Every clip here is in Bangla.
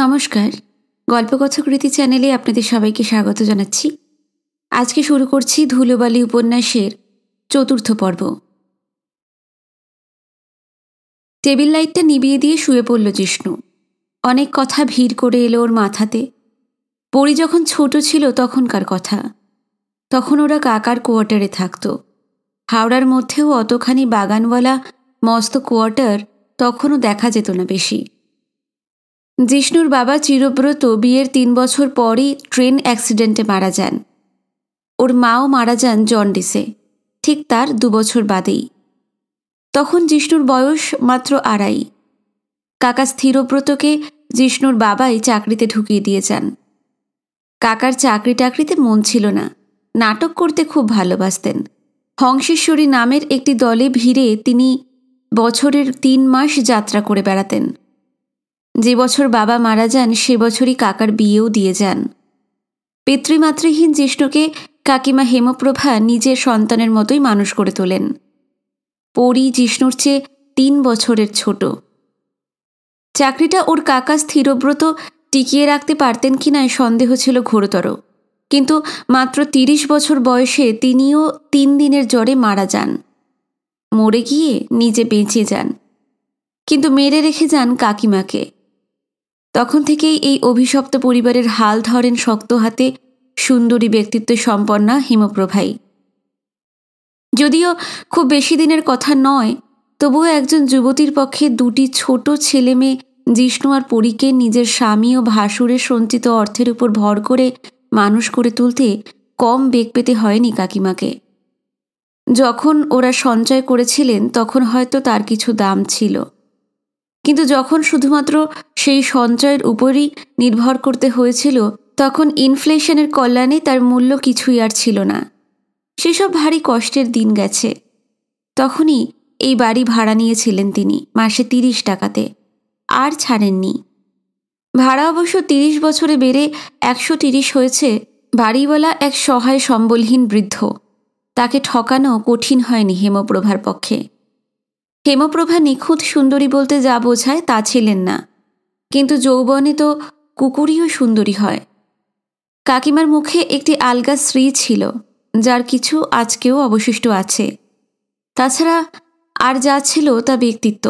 নমস্কার কথকৃতি চ্যানেলে আপনাদের সবাইকে স্বাগত জানাচ্ছি আজকে শুরু করছি ধুলোবালি উপন্যাসের চতুর্থ পর্ব টেবিল লাইটটা নিবিয়ে দিয়ে শুয়ে পড়ল জিষ্ণু অনেক কথা ভিড় করে এলো ওর মাথাতে পরি যখন ছোট ছিল তখনকার কথা তখন ওরা কাকার কোয়ার্টারে থাকত হাওড়ার মধ্যেও অতখানি বাগানওয়ালা মস্ত কোয়ার্টার তখনও দেখা যেত না বেশি জিষ্ণুর বাবা চিরব্রত বিয়ের তিন বছর পরই ট্রেন অ্যাক্সিডেন্টে মারা যান ওর মাও মারা যান জন্ডিসে ঠিক তার দুবছর বাদেই তখন জিষ্ণুর বয়স মাত্র আড়াই কাকা স্থিরব্রতকে জিষ্ণুর বাবাই চাকরিতে ঢুকিয়ে দিয়ে যান কাকার চাকরি টাকরিতে মন ছিল না নাটক করতে খুব ভালোবাসতেন হংসেশ্বরী নামের একটি দলে ভিড়ে তিনি বছরের তিন মাস যাত্রা করে বেড়াতেন যে বছর বাবা মারা যান সে বছরই কাকার বিয়েও দিয়ে যান পিতৃমাতৃহীন জিষ্ণুকে কাকিমা হেমপ্রভা নিজের সন্তানের মতোই মানুষ করে তোলেন পরি জিষ্ণুর চেয়ে তিন বছরের ছোট চাকরিটা ওর কাকা স্থিরব্রত টিকিয়ে রাখতে পারতেন কিনা সন্দেহ ছিল ঘোরতর কিন্তু মাত্র তিরিশ বছর বয়সে তিনিও তিন দিনের জ্বরে মারা যান মরে গিয়ে নিজে বেঁচে যান কিন্তু মেরে রেখে যান কাকিমাকে তখন থেকেই এই অভিশপ্ত পরিবারের হাল ধরেন শক্ত হাতে সুন্দরী ব্যক্তিত্ব সম্পন্না হিমপ্রভাই যদিও খুব বেশি দিনের কথা নয় তবুও একজন যুবতীর পক্ষে দুটি ছোট ছেলে মেয়ে জিষ্ণু আর পরীকে নিজের স্বামী ও ভাসুরের সঞ্চিত অর্থের উপর ভর করে মানুষ করে তুলতে কম বেগ পেতে হয়নি কাকিমাকে যখন ওরা সঞ্চয় করেছিলেন তখন হয়তো তার কিছু দাম ছিল কিন্তু যখন শুধুমাত্র সেই সঞ্চয়ের উপরই নির্ভর করতে হয়েছিল তখন ইনফ্লেশনের কল্যাণে তার মূল্য কিছুই আর ছিল না সেসব ভারী কষ্টের দিন গেছে তখনই এই বাড়ি ভাড়া নিয়েছিলেন তিনি মাসে তিরিশ টাকাতে আর ছাড়েননি ভাড়া অবশ্য তিরিশ বছরে বেড়ে একশো তিরিশ হয়েছে বাড়িওয়ালা এক সহায় সম্বলহীন বৃদ্ধ তাকে ঠকানো কঠিন হয়নি হেমপ্রভার পক্ষে হেমপ্রভা নিখুঁত সুন্দরী বলতে যা বোঝায় তা ছিলেন না কিন্তু যৌবনে তো কুকুরীও সুন্দরী হয় কাকিমার মুখে একটি আলগা শ্রী ছিল যার কিছু আজকেও অবশিষ্ট আছে তাছাড়া আর যা ছিল তা ব্যক্তিত্ব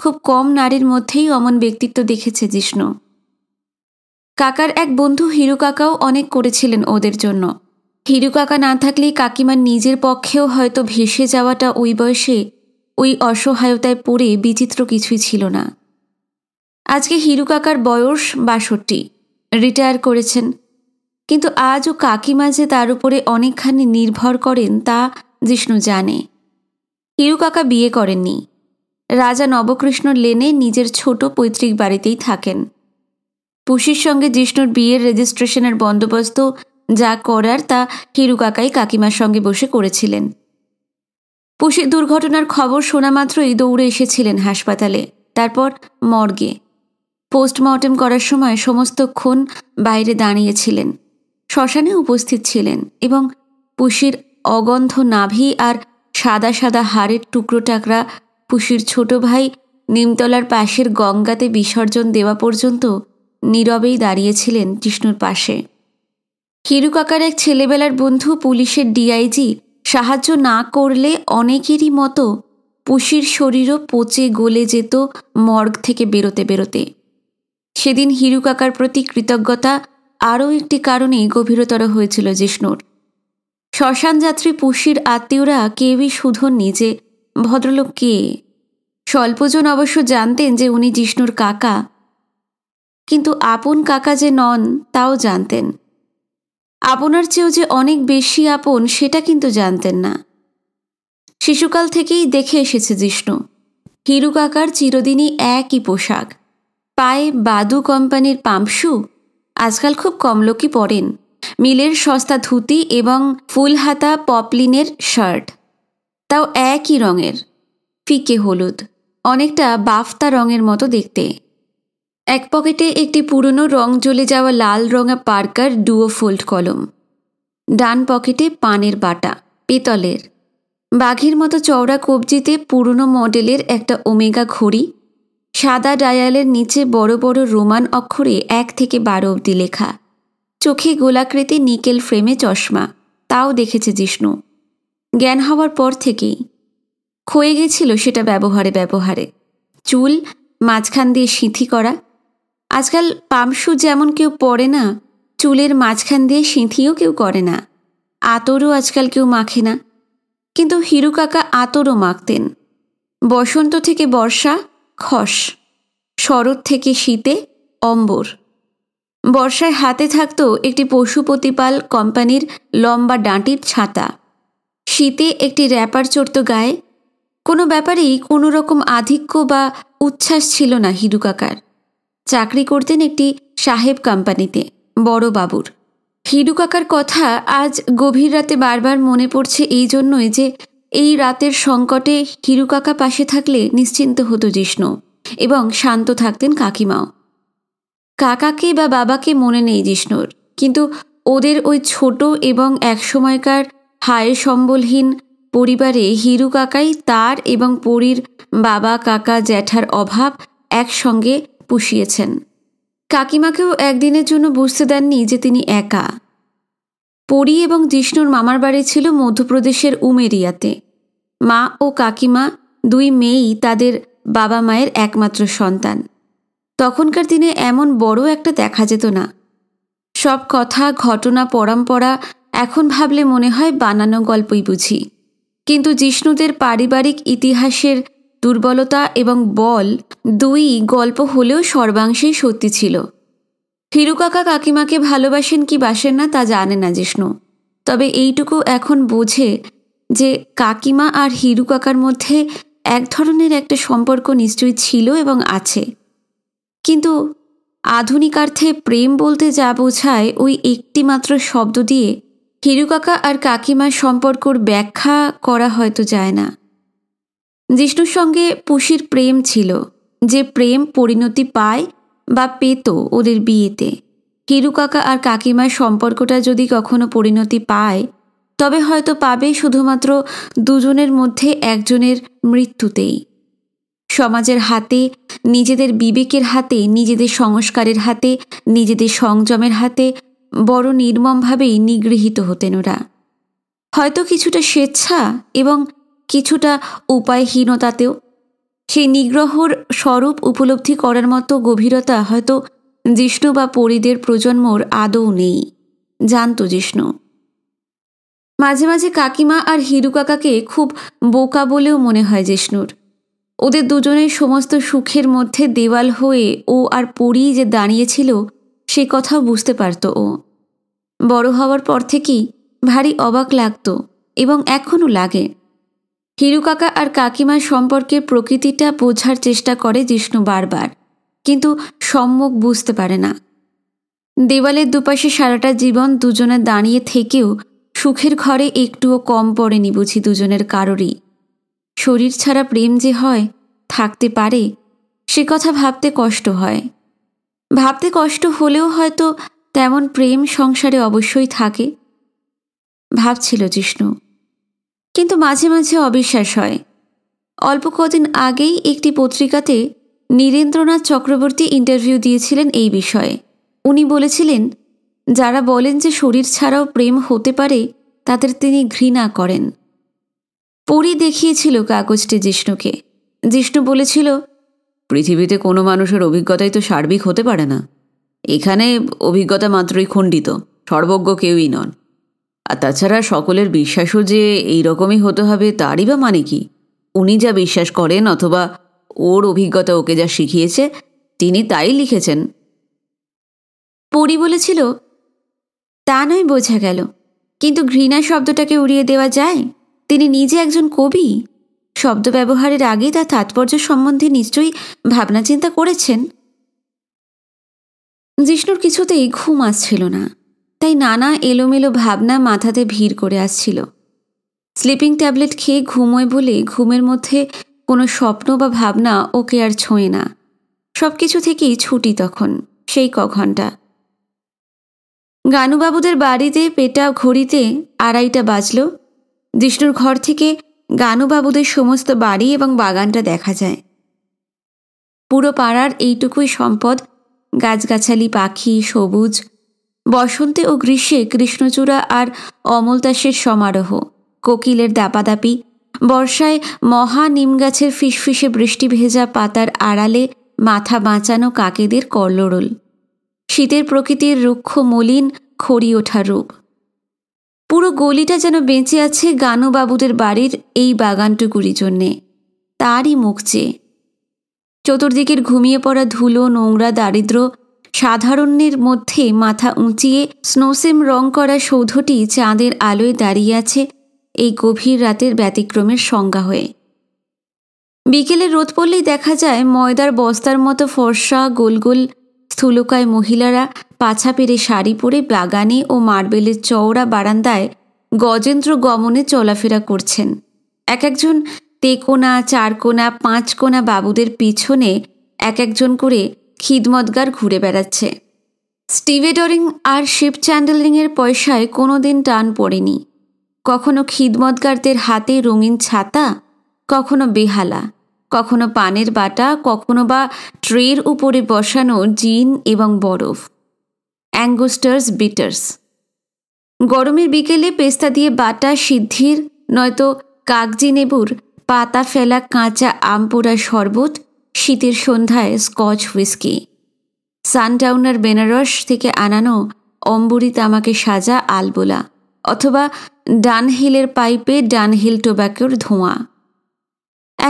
খুব কম নারীর মধ্যেই অমন ব্যক্তিত্ব দেখেছে জিষ্ণু কাকার এক বন্ধু হিরু কাকাও অনেক করেছিলেন ওদের জন্য হিরু কাকা না থাকলে কাকিমার নিজের পক্ষেও হয়তো ভেসে যাওয়াটা ওই বয়সে ওই অসহায়তায় পড়ে বিচিত্র কিছুই ছিল না আজকে হিরু কাকার বয়স বাষট্টি রিটায়ার করেছেন কিন্তু আজ ও কাকিমা যে তার উপরে অনেকখানি নির্ভর করেন তা জিষ্ণু জানে হিরু কাকা বিয়ে করেননি রাজা নবকৃষ্ণ লেনে নিজের ছোট পৈতৃক বাড়িতেই থাকেন পুষির সঙ্গে জিষ্ণুর বিয়ের রেজিস্ট্রেশনের বন্দোবস্ত যা করার তা হিরু কাকাই কাকিমার সঙ্গে বসে করেছিলেন পুশি দুর্ঘটনার খবর শোনা মাত্রই দৌড়ে এসেছিলেন হাসপাতালে তারপর মর্গে পোস্টমর্টেম করার সময় সমস্ত ক্ষণ বাইরে দাঁড়িয়েছিলেন শ্মশানে উপস্থিত ছিলেন এবং পুশির অগন্ধ নাভি আর সাদা সাদা হাড়ের টুকরো টাকরা পুশির ছোট ভাই নিমতলার পাশের গঙ্গাতে বিসর্জন দেওয়া পর্যন্ত নীরবেই দাঁড়িয়েছিলেন কৃষ্ণুর পাশে হিরুকাকার এক ছেলেবেলার বন্ধু পুলিশের ডিআইজি সাহায্য না করলে অনেকেরই মতো পুষির শরীরও পচে গলে যেত মর্গ থেকে বেরোতে বেরোতে সেদিন হিরু কাকার প্রতি কৃতজ্ঞতা আরও একটি কারণে গভীরতর হয়েছিল জিষ্ণুর শ্মশানযাত্রী পুষির আত্মীয়রা কেউই শুধননি যে ভদ্রলোক কে স্বল্পজন অবশ্য জানতেন যে উনি জিষ্ণুর কাকা কিন্তু আপন কাকা যে নন তাও জানতেন আপনার চেয়েও যে অনেক বেশি আপন সেটা কিন্তু জানতেন না শিশুকাল থেকেই দেখে এসেছে জিষ্ণু হিরু কাকার চিরদিনই একই পোশাক পায়ে বাদু কোম্পানির পাম্পশু আজকাল খুব কম লোকই পরেন মিলের সস্তা ধুতি এবং ফুলহাতা পপলিনের শার্ট তাও একই রঙের ফিকে হলুদ অনেকটা বাফতা রঙের মতো দেখতে এক পকেটে একটি পুরনো রং জ্বলে যাওয়া লাল রঙা পার্কার ডুও ফোল্ড কলম ডান পকেটে পানের বাটা পিতলের বাঘের মতো চওড়া কবজিতে পুরনো মডেলের একটা ওমেগা ঘড়ি সাদা ডায়ালের নিচে বড় বড় রোমান অক্ষরে এক থেকে বারো অব্দি লেখা চোখে গোলাকৃতি নিকেল ফ্রেমে চশমা তাও দেখেছে জিষ্ণু জ্ঞান হওয়ার পর থেকেই ক্ষয়ে গেছিল সেটা ব্যবহারে ব্যবহারে চুল মাঝখান দিয়ে সিঁথি করা আজকাল পামশু যেমন কেউ পরে না চুলের মাঝখান দিয়ে সিঁথিও কেউ করে না আতরও আজকাল কেউ মাখে না কিন্তু হিরু কাকা আতরও মাখতেন বসন্ত থেকে বর্ষা খস শরৎ থেকে শীতে অম্বর বর্ষায় হাতে থাকত একটি পশু প্রতিপাল কোম্পানির লম্বা ডাঁটির ছাতা শীতে একটি র্যাপার চড়ত গায়ে কোনো ব্যাপারেই কোনো রকম আধিক্য বা উচ্ছ্বাস ছিল না হিরু কাকার চাকরি করতেন একটি সাহেব কোম্পানিতে বড় বাবুর হিডু কাকার কথা আজ গভীর রাতে বারবার মনে পড়ছে এই জন্যই যে এই রাতের সংকটে হিরু কাকা পাশে থাকলে নিশ্চিন্ত হতো জিষ্ণু এবং শান্ত থাকতেন কাকিমাও কাকাকে বা বাবাকে মনে নেই জিষ্ণুর কিন্তু ওদের ওই ছোট এবং একসময়কার হায় সম্বলহীন পরিবারে হিরু কাকাই তার এবং পরীর বাবা কাকা জ্যাঠার অভাব একসঙ্গে পুষিয়েছেন কাকিমাকেও একদিনের জন্য বুঝতে দেননি যে তিনি একা পরি এবং জিষ্ণুর মামার বাড়ি ছিল মধ্যপ্রদেশের উমেরিয়াতে মা ও কাকিমা দুই মেয়েই তাদের বাবা মায়ের একমাত্র সন্তান তখনকার দিনে এমন বড় একটা দেখা যেত না সব কথা ঘটনা পরম্পরা এখন ভাবলে মনে হয় বানানো গল্পই বুঝি কিন্তু জিষ্ণুদের পারিবারিক ইতিহাসের দুর্বলতা এবং বল দুই গল্প হলেও সর্বাংশেই সত্যি ছিল হিরু কাকা কাকিমাকে ভালোবাসেন কি বাসেন না তা জানে না জিষ্ণু তবে এইটুকু এখন বোঝে যে কাকিমা আর হিরু কাকার মধ্যে এক ধরনের একটা সম্পর্ক নিশ্চয়ই ছিল এবং আছে কিন্তু আধুনিকার্থে প্রেম বলতে যা বোঝায় ওই একটিমাত্র শব্দ দিয়ে হিরু কাকা আর কাকিমার সম্পর্কর ব্যাখ্যা করা হয়তো যায় না জিষ্ণুর সঙ্গে পুষির প্রেম ছিল যে প্রেম পরিণতি পায় বা পেত ওদের বিয়েতে হিরু কাকা আর কাকিমার সম্পর্কটা যদি কখনো পরিণতি পায় তবে হয়তো পাবে শুধুমাত্র দুজনের মধ্যে একজনের মৃত্যুতেই সমাজের হাতে নিজেদের বিবেকের হাতে নিজেদের সংস্কারের হাতে নিজেদের সংযমের হাতে বড় নির্মমভাবেই নিগৃহীত হতেন ওরা হয়তো কিছুটা স্বেচ্ছা এবং কিছুটা উপায়হীনতাতেও সেই নিগ্রহর স্বরূপ উপলব্ধি করার মতো গভীরতা হয়তো জিষ্ণু বা পরীদের প্রজন্মর আদৌ নেই জানত জিষ্ণু মাঝে মাঝে কাকিমা আর হিরু কাকাকে খুব বোকা বলেও মনে হয় জিষ্ণুর ওদের দুজনের সমস্ত সুখের মধ্যে দেওয়াল হয়ে ও আর পরি যে দাঁড়িয়েছিল সে কথাও বুঝতে পারত ও বড় হওয়ার পর থেকেই ভারী অবাক লাগত এবং এখনও লাগে হিরু কাকা আর কাকিমার সম্পর্কের প্রকৃতিটা বোঝার চেষ্টা করে জিষ্ণু বারবার কিন্তু সম্মুখ বুঝতে পারে না দেওয়ালের দুপাশে সারাটা জীবন দুজনে দাঁড়িয়ে থেকেও সুখের ঘরে একটুও কম পড়েনি বুঝি দুজনের কারোরই শরীর ছাড়া প্রেম যে হয় থাকতে পারে সে কথা ভাবতে কষ্ট হয় ভাবতে কষ্ট হলেও হয়তো তেমন প্রেম সংসারে অবশ্যই থাকে ভাবছিল জিষ্ণু কিন্তু মাঝে মাঝে অবিশ্বাস হয় অল্প কদিন আগেই একটি পত্রিকাতে নীরেন্দ্রনাথ চক্রবর্তী ইন্টারভিউ দিয়েছিলেন এই বিষয়ে উনি বলেছিলেন যারা বলেন যে শরীর ছাড়াও প্রেম হতে পারে তাদের তিনি ঘৃণা করেন পড়ি দেখিয়েছিল কাগজটি জিষ্ণুকে জিষ্ণু বলেছিল পৃথিবীতে কোনো মানুষের অভিজ্ঞতাই তো সার্বিক হতে পারে না এখানে অভিজ্ঞতা মাত্রই খণ্ডিত সর্বজ্ঞ কেউই নন আর তাছাড়া সকলের বিশ্বাসও যে এই রকমই হতে হবে তারই বা মানে কি উনি যা বিশ্বাস করেন অথবা ওর অভিজ্ঞতা ওকে যা শিখিয়েছে তিনি তাই লিখেছেন পরি বলেছিল তা নয় বোঝা গেল কিন্তু ঘৃণা শব্দটাকে উড়িয়ে দেওয়া যায় তিনি নিজে একজন কবি শব্দ ব্যবহারের আগে তার তাৎপর্য সম্বন্ধে নিশ্চয়ই ভাবনা চিন্তা করেছেন জিষ্ণুর কিছুতেই ঘুম আসছিল না তাই নানা এলোমেলো ভাবনা মাথাতে ভিড় করে আসছিল স্লিপিং ট্যাবলেট খেয়ে ঘুমোয় বলে ঘুমের মধ্যে কোনো স্বপ্ন বা ভাবনা ওকে আর ছোঁয় না সব কিছু থেকেই ছুটি তখন সেই ক ঘন্টা গানুবাবুদের বাড়িতে পেটা ঘড়িতে আড়াইটা বাজল জিষ্ণুর ঘর থেকে গানুবাবুদের সমস্ত বাড়ি এবং বাগানটা দেখা যায় পুরো পাড়ার এইটুকুই সম্পদ গাছগাছালি পাখি সবুজ বসন্তে ও গ্রীষ্মে কৃষ্ণচূড়া আর অমলদাসের সমারোহ কোকিলের দাপাদাপি বর্ষায় মহা নিমগাছের ফিসফিসে বৃষ্টি ভেজা পাতার আড়ালে মাথা বাঁচানো কাকেদের কল্লোড়ল শীতের প্রকৃতির রুক্ষ মলিন খড়ি ওঠা রূপ পুরো গলিটা যেন বেঁচে আছে গানুবাবুদের বাড়ির এই বাগানটুকুরি জন্যে তারই মুখ চেয়ে চতুর্দিকের ঘুমিয়ে পড়া ধুলো নোংরা দারিদ্র সাধারণের মধ্যে মাথা উঁচিয়ে স্নোসেম রং করা সৌধটি চাঁদের আলোয় দাঁড়িয়ে আছে এই গভীর রাতের ব্যতিক্রমের সংজ্ঞা হয়ে বিকেলে রোদ পড়লেই দেখা যায় ময়দার বস্তার মতো ফর্সা গোল গোল স্থূলকায় মহিলারা পাছা পেরে শাড়ি পরে বাগানে ও মার্বেলের চওড়া বারান্দায় গজেন্দ্র গমনে চলাফেরা করছেন এক একজন তেকোনা চারকোনা পাঁচকোনা বাবুদের পিছনে এক একজন করে খিদমতগার ঘুরে বেড়াচ্ছে স্টিভেডরিং আর শিপ চ্যান্ডেলিংয়ের পয়সায় কোনো দিন টান পড়েনি কখনো খিদমতগারদের হাতে রঙিন ছাতা কখনো বেহালা কখনো পানের বাটা কখনো বা ট্রের উপরে বসানো জিন এবং বরফ অ্যাঙ্গোস্টার্স বিটার্স গরমের বিকেলে পেস্তা দিয়ে বাটা সিদ্ধির নয়তো কাগজি নেবুর পাতা ফেলা কাঁচা আম পোড়া শরবত শীতের সন্ধ্যায় স্কচ হুইস্কি সানটাউনার বেনারস থেকে আনানো অম্বুরি তামাকে সাজা আলবোলা অথবা ডানহিলের পাইপে ডানহিল টোব্যাকোর ধোঁয়া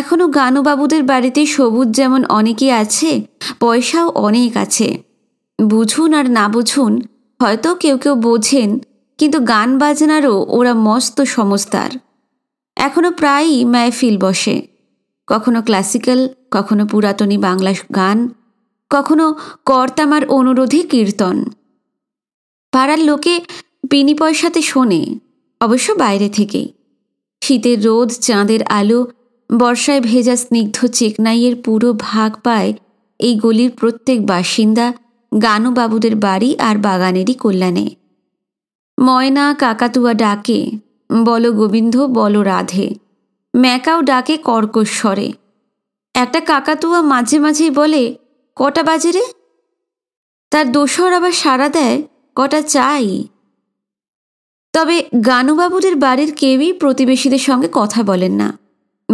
এখনও গানুবাবুদের বাড়িতে সবুজ যেমন অনেকেই আছে পয়সাও অনেক আছে বুঝুন আর না বুঝুন হয়তো কেউ কেউ বোঝেন কিন্তু গান বাজনারও ওরা মস্ত সমস্তার এখনও প্রায়ই ফিল বসে কখনো ক্লাসিক্যাল কখনো পুরাতনী বাংলা গান কখনো কর্তামার অনুরোধে কীর্তন পাড়ার লোকে বিনি পয়সাতে শোনে অবশ্য বাইরে থেকেই শীতের রোদ চাঁদের আলো বর্ষায় ভেজা স্নিগ্ধ চেকনাইয়ের পুরো ভাগ পায় এই গলির প্রত্যেক বাসিন্দা গানুবাবুদের বাড়ি আর বাগানেরই কল্যাণে ময়না কাকাতুয়া ডাকে বল গোবিন্দ বল রাধে ম্যাকাও ডাকে কর্কশ্বরে একটা কাকাতুয়া মাঝে মাঝেই বলে কটা বাজে রে তার দোসর আবার সাড়া দেয় কটা চাই তবে গানুবাবুদের বাড়ির কেউই প্রতিবেশীদের সঙ্গে কথা বলেন না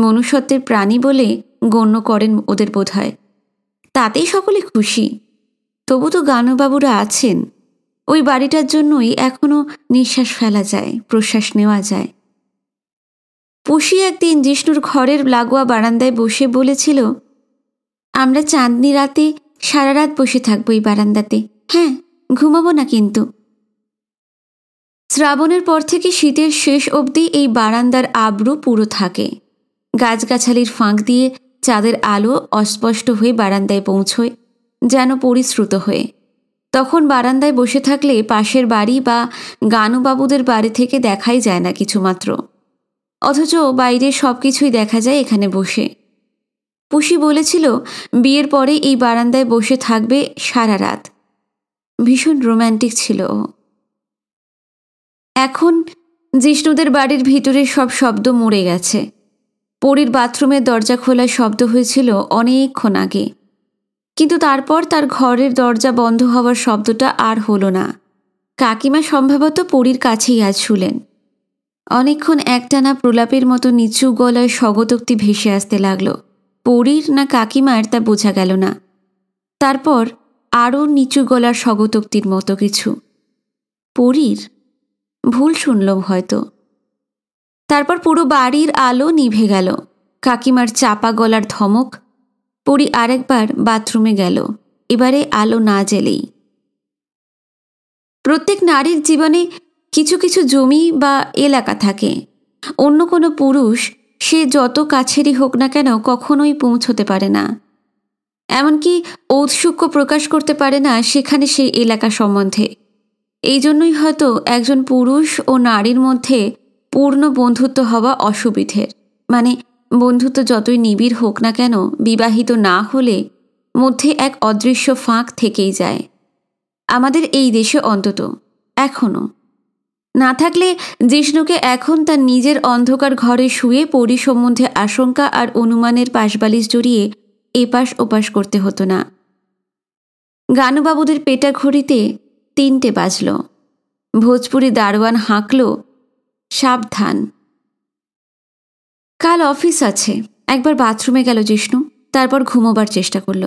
মনুষ্যত্বের প্রাণী বলে গণ্য করেন ওদের বোধ হয় তাতেই সকলে খুশি তবু তো গানুবাবুরা আছেন ওই বাড়িটার জন্যই এখনও নিঃশ্বাস ফেলা যায় প্রশ্বাস নেওয়া যায় পুষি একদিন জিষ্ণুর ঘরের লাগোয়া বারান্দায় বসে বলেছিল আমরা চাঁদনি রাতে সারা রাত বসে থাকবো এই বারান্দাতে হ্যাঁ ঘুমাবো না কিন্তু শ্রাবণের পর থেকে শীতের শেষ অবধি এই বারান্দার আব্রু পুরো থাকে গাছগাছালির ফাঁক দিয়ে চাঁদের আলো অস্পষ্ট হয়ে বারান্দায় পৌঁছয় যেন পরিশ্রুত হয়ে তখন বারান্দায় বসে থাকলে পাশের বাড়ি বা গানুবাবুদের বাড়ি থেকে দেখাই যায় না কিছুমাত্র মাত্র অথচ বাইরে সব কিছুই দেখা যায় এখানে বসে পুষি বলেছিল বিয়ের পরে এই বারান্দায় বসে থাকবে সারা রাত ভীষণ রোম্যান্টিক ছিল ও এখন জিষ্ণুদের বাড়ির ভিতরে সব শব্দ মরে গেছে পরীর বাথরুমের দরজা খোলা শব্দ হয়েছিল অনেকক্ষণ আগে কিন্তু তারপর তার ঘরের দরজা বন্ধ হওয়ার শব্দটা আর হলো না কাকিমা সম্ভবত পরীর কাছেই আজ শুলেন অনেকক্ষণ একটানা প্রলাপের মতো নিচু গলায় স্বগতোক্তি ভেসে আসতে লাগল পরীর না কাকিমার তা বোঝা গেল না তারপর আরও নিচু গলার স্বগতোক্তির মতো কিছু পরীর ভুল শুনলাম হয়তো তারপর পুরো বাড়ির আলো নিভে গেল কাকিমার চাপা গলার ধমক পরি আরেকবার বাথরুমে গেল এবারে আলো না জেলেই প্রত্যেক নারীর জীবনে কিছু কিছু জমি বা এলাকা থাকে অন্য কোনো পুরুষ সে যত কাছেরই হোক না কেন কখনোই পৌঁছতে পারে না এমনকি ঔৎসুক্য প্রকাশ করতে পারে না সেখানে সেই এলাকা সম্বন্ধে এই জন্যই হয়তো একজন পুরুষ ও নারীর মধ্যে পূর্ণ বন্ধুত্ব হওয়া অসুবিধের মানে বন্ধুত্ব যতই নিবিড় হোক না কেন বিবাহিত না হলে মধ্যে এক অদৃশ্য ফাঁক থেকেই যায় আমাদের এই দেশে অন্তত এখনও না থাকলে জিষ্ণুকে এখন তার নিজের অন্ধকার ঘরে শুয়ে পরি সম্বন্ধে আশঙ্কা আর অনুমানের পাশবালিশ জড়িয়ে এপাশ ওপাশ করতে হতো না গানুবাবুদের পেটা ঘড়িতে তিনটে বাজল ভোজপুরি দারোয়ান হাঁকল সাবধান কাল অফিস আছে একবার বাথরুমে গেল জিষ্ণু তারপর ঘুমোবার চেষ্টা করল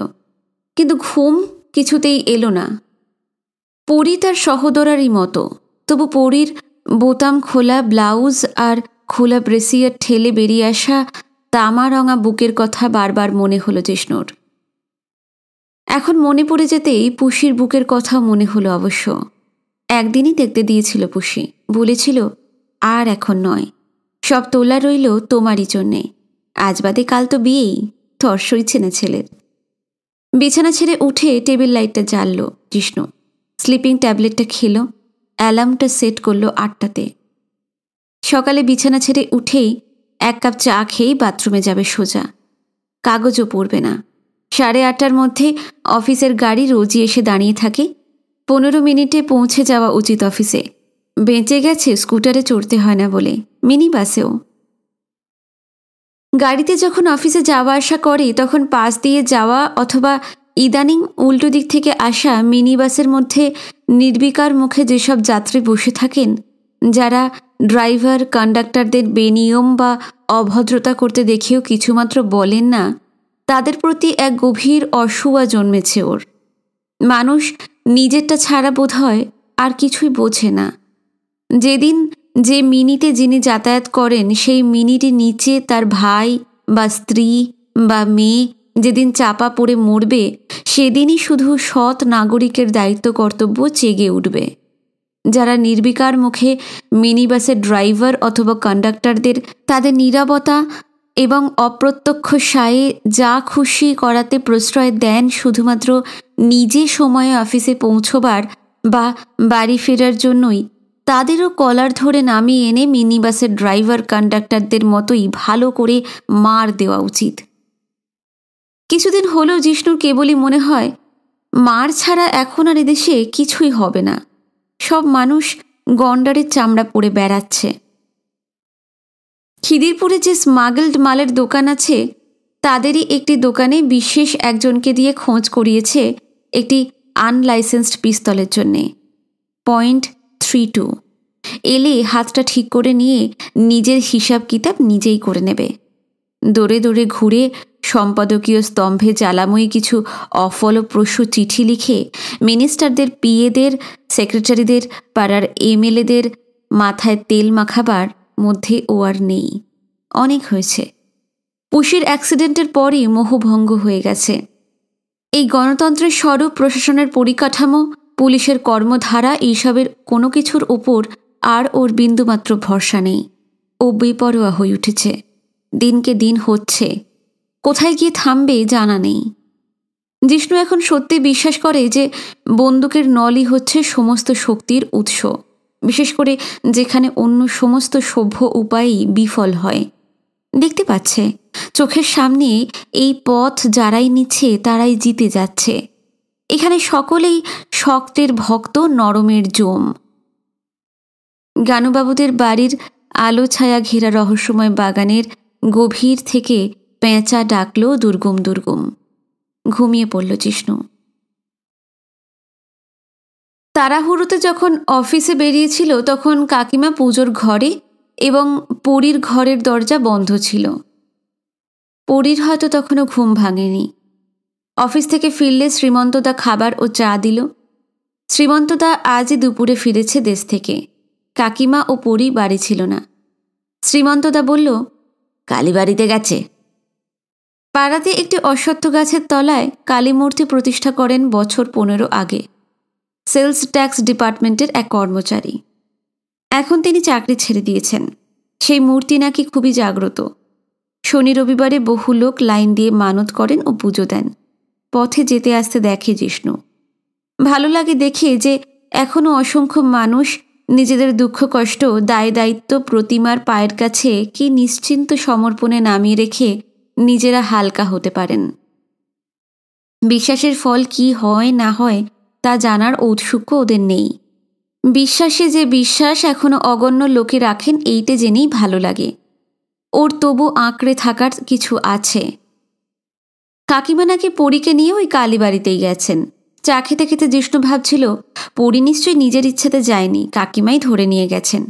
কিন্তু ঘুম কিছুতেই এলো না পরি তার সহদরারই মতো তবু পরীর বোতাম খোলা ব্লাউজ আর খোলা ব্রেসিয়ার ঠেলে বেরিয়ে আসা তামা রঙা বুকের কথা বারবার মনে হলো জিষ্ণুর এখন মনে পড়ে যেতেই পুষির বুকের কথা মনে হলো অবশ্য একদিনই দেখতে দিয়েছিল পুষি বলেছিল আর এখন নয় সব তোলা রইল তোমারই জন্যে আজ বাদে কাল তো বিয়েই থর ছেনে ছেলের বিছানা ছেড়ে উঠে টেবিল লাইটটা জ্বালল জিষ্ণু স্লিপিং ট্যাবলেটটা খেলো অ্যালার্মটা সেট করলো আটটাতে সকালে বিছানা ছেড়ে উঠেই এক কাপ চা খেয়েই বাথরুমে যাবে সোজা কাগজও পড়বে না সাড়ে আটটার মধ্যে অফিসের গাড়ি রোজই এসে দাঁড়িয়ে থাকে পনেরো মিনিটে পৌঁছে যাওয়া উচিত অফিসে বেঁচে গেছে স্কুটারে চড়তে হয় না বলে মিনি বাসেও গাড়িতে যখন অফিসে যাওয়া আসা করে তখন পাশ দিয়ে যাওয়া অথবা ইদানিং উল্টো দিক থেকে আসা মিনি বাসের মধ্যে নির্বিকার মুখে যেসব যাত্রী বসে থাকেন যারা ড্রাইভার কন্ডাক্টরদের বেনিয়ম বা অভদ্রতা করতে দেখেও কিছুমাত্র বলেন না তাদের প্রতি এক গভীর অসুয়া জন্মেছে ওর মানুষ নিজেরটা ছাড়া বোধ হয় আর কিছুই বোঝে না যেদিন যে মিনিতে যিনি যাতায়াত করেন সেই মিনিটি নিচে তার ভাই বা স্ত্রী বা মেয়ে যেদিন চাপা পড়ে মরবে সেদিনই শুধু সৎ নাগরিকের দায়িত্ব কর্তব্য চেগে উঠবে যারা নির্বিকার মুখে মিনি বাসের ড্রাইভার অথবা কন্ডাক্টরদের তাদের নিরাপত্তা এবং অপ্রত্যক্ষ সায়ে যা খুশি করাতে প্রশ্রয় দেন শুধুমাত্র নিজে সময়ে অফিসে পৌঁছবার বা বাড়ি ফেরার জন্যই তাদেরও কলার ধরে নামিয়ে এনে মিনি বাসের ড্রাইভার কন্ডাক্টরদের মতোই ভালো করে মার দেওয়া উচিত কিছুদিন হলেও জিষ্ণুর কেবলই মনে হয় মার ছাড়া এখন আর এদেশে কিছুই হবে না সব মানুষ গন্ডারের চামড়া পরে বেড়াচ্ছে খিদিরপুরে যে স্মাগলড মালের দোকান আছে তাদেরই একটি দোকানে বিশেষ একজনকে দিয়ে খোঁজ করিয়েছে একটি আনলাইসেন্সড পিস্তলের জন্যে পয়েন্ট থ্রি টু এলে হাতটা ঠিক করে নিয়ে নিজের হিসাব কিতাব নিজেই করে নেবে দৌড়ে দৌড়ে ঘুরে সম্পাদকীয় স্তম্ভে জ্বালাময়ী কিছু অফলপ্রসূ চিঠি লিখে মিনিস্টারদের পিএদের সেক্রেটারিদের পাড়ার এমএলএদের মাথায় তেল মাখাবার মধ্যে ও আর নেই অনেক হয়েছে পুষির অ্যাক্সিডেন্টের পরই মোহভঙ্গ হয়ে গেছে এই গণতন্ত্রের স্বরূপ প্রশাসনের পরিকাঠামো পুলিশের কর্মধারা এইসবের কোনো কিছুর ওপর আর ওর বিন্দুমাত্র ভরসা নেই ও বেপরোয়া হয়ে উঠেছে দিনকে দিন হচ্ছে কোথায় গিয়ে থামবে জানা নেই জিষ্ণু এখন সত্যি বিশ্বাস করে যে বন্দুকের নলই হচ্ছে সমস্ত শক্তির উৎস বিশেষ করে যেখানে অন্য সমস্ত সভ্য উপায়ই বিফল হয় দেখতে পাচ্ছে চোখের সামনে এই পথ যারাই নিচ্ছে তারাই জিতে যাচ্ছে এখানে সকলেই শক্তের ভক্ত নরমের জোম গানুবাবুদের বাড়ির আলো ছায়া ঘেরা রহস্যময় বাগানের গভীর থেকে পেঁচা ডাকল দুর্গম দুর্গম ঘুমিয়ে পড়ল জিষ্ণু তাড়াহুড়োতে যখন অফিসে বেরিয়েছিল তখন কাকিমা পুজোর ঘরে এবং পুরীর ঘরের দরজা বন্ধ ছিল পুরীর হয়তো তখনও ঘুম ভাঙেনি অফিস থেকে ফিরলে শ্রীমন্তদা খাবার ও চা দিল শ্রীমন্তদা আজই দুপুরে ফিরেছে দেশ থেকে কাকিমা ও পরী বাড়ি ছিল না শ্রীমন্তদা বলল কালী বাড়িতে গেছে পাড়াতে একটি অসত্য গাছের তলায় কালীমূর্তি প্রতিষ্ঠা করেন বছর পনেরো আগে সেলস ট্যাক্স ডিপার্টমেন্টের এক কর্মচারী এখন তিনি চাকরি ছেড়ে দিয়েছেন সেই মূর্তি নাকি খুবই জাগ্রত শনি রবিবারে বহু লোক লাইন দিয়ে মানত করেন ও পুজো দেন পথে যেতে আসতে দেখে জিষ্ণু ভালো লাগে দেখে যে এখনও অসংখ্য মানুষ নিজেদের দুঃখ কষ্ট দায় দায়িত্ব প্রতিমার পায়ের কাছে কি নিশ্চিন্ত সমর্পণে নামিয়ে রেখে নিজেরা হালকা হতে পারেন বিশ্বাসের ফল কি হয় না হয় তা জানার ঔৎসুক্য ওদের নেই বিশ্বাসে যে বিশ্বাস এখনও অগণ্য লোকে রাখেন এইতে জেনেই ভালো লাগে ওর তবু আঁকড়ে থাকার কিছু আছে কাকিমা নাকি পরীকে নিয়ে ওই কালীবাড়িতেই গেছেন চা খেতে খেতে জিষ্ণু ভাবছিল পরী নিশ্চয়ই নিজের ইচ্ছেতে যায়নি কাকিমাই ধরে নিয়ে গেছেন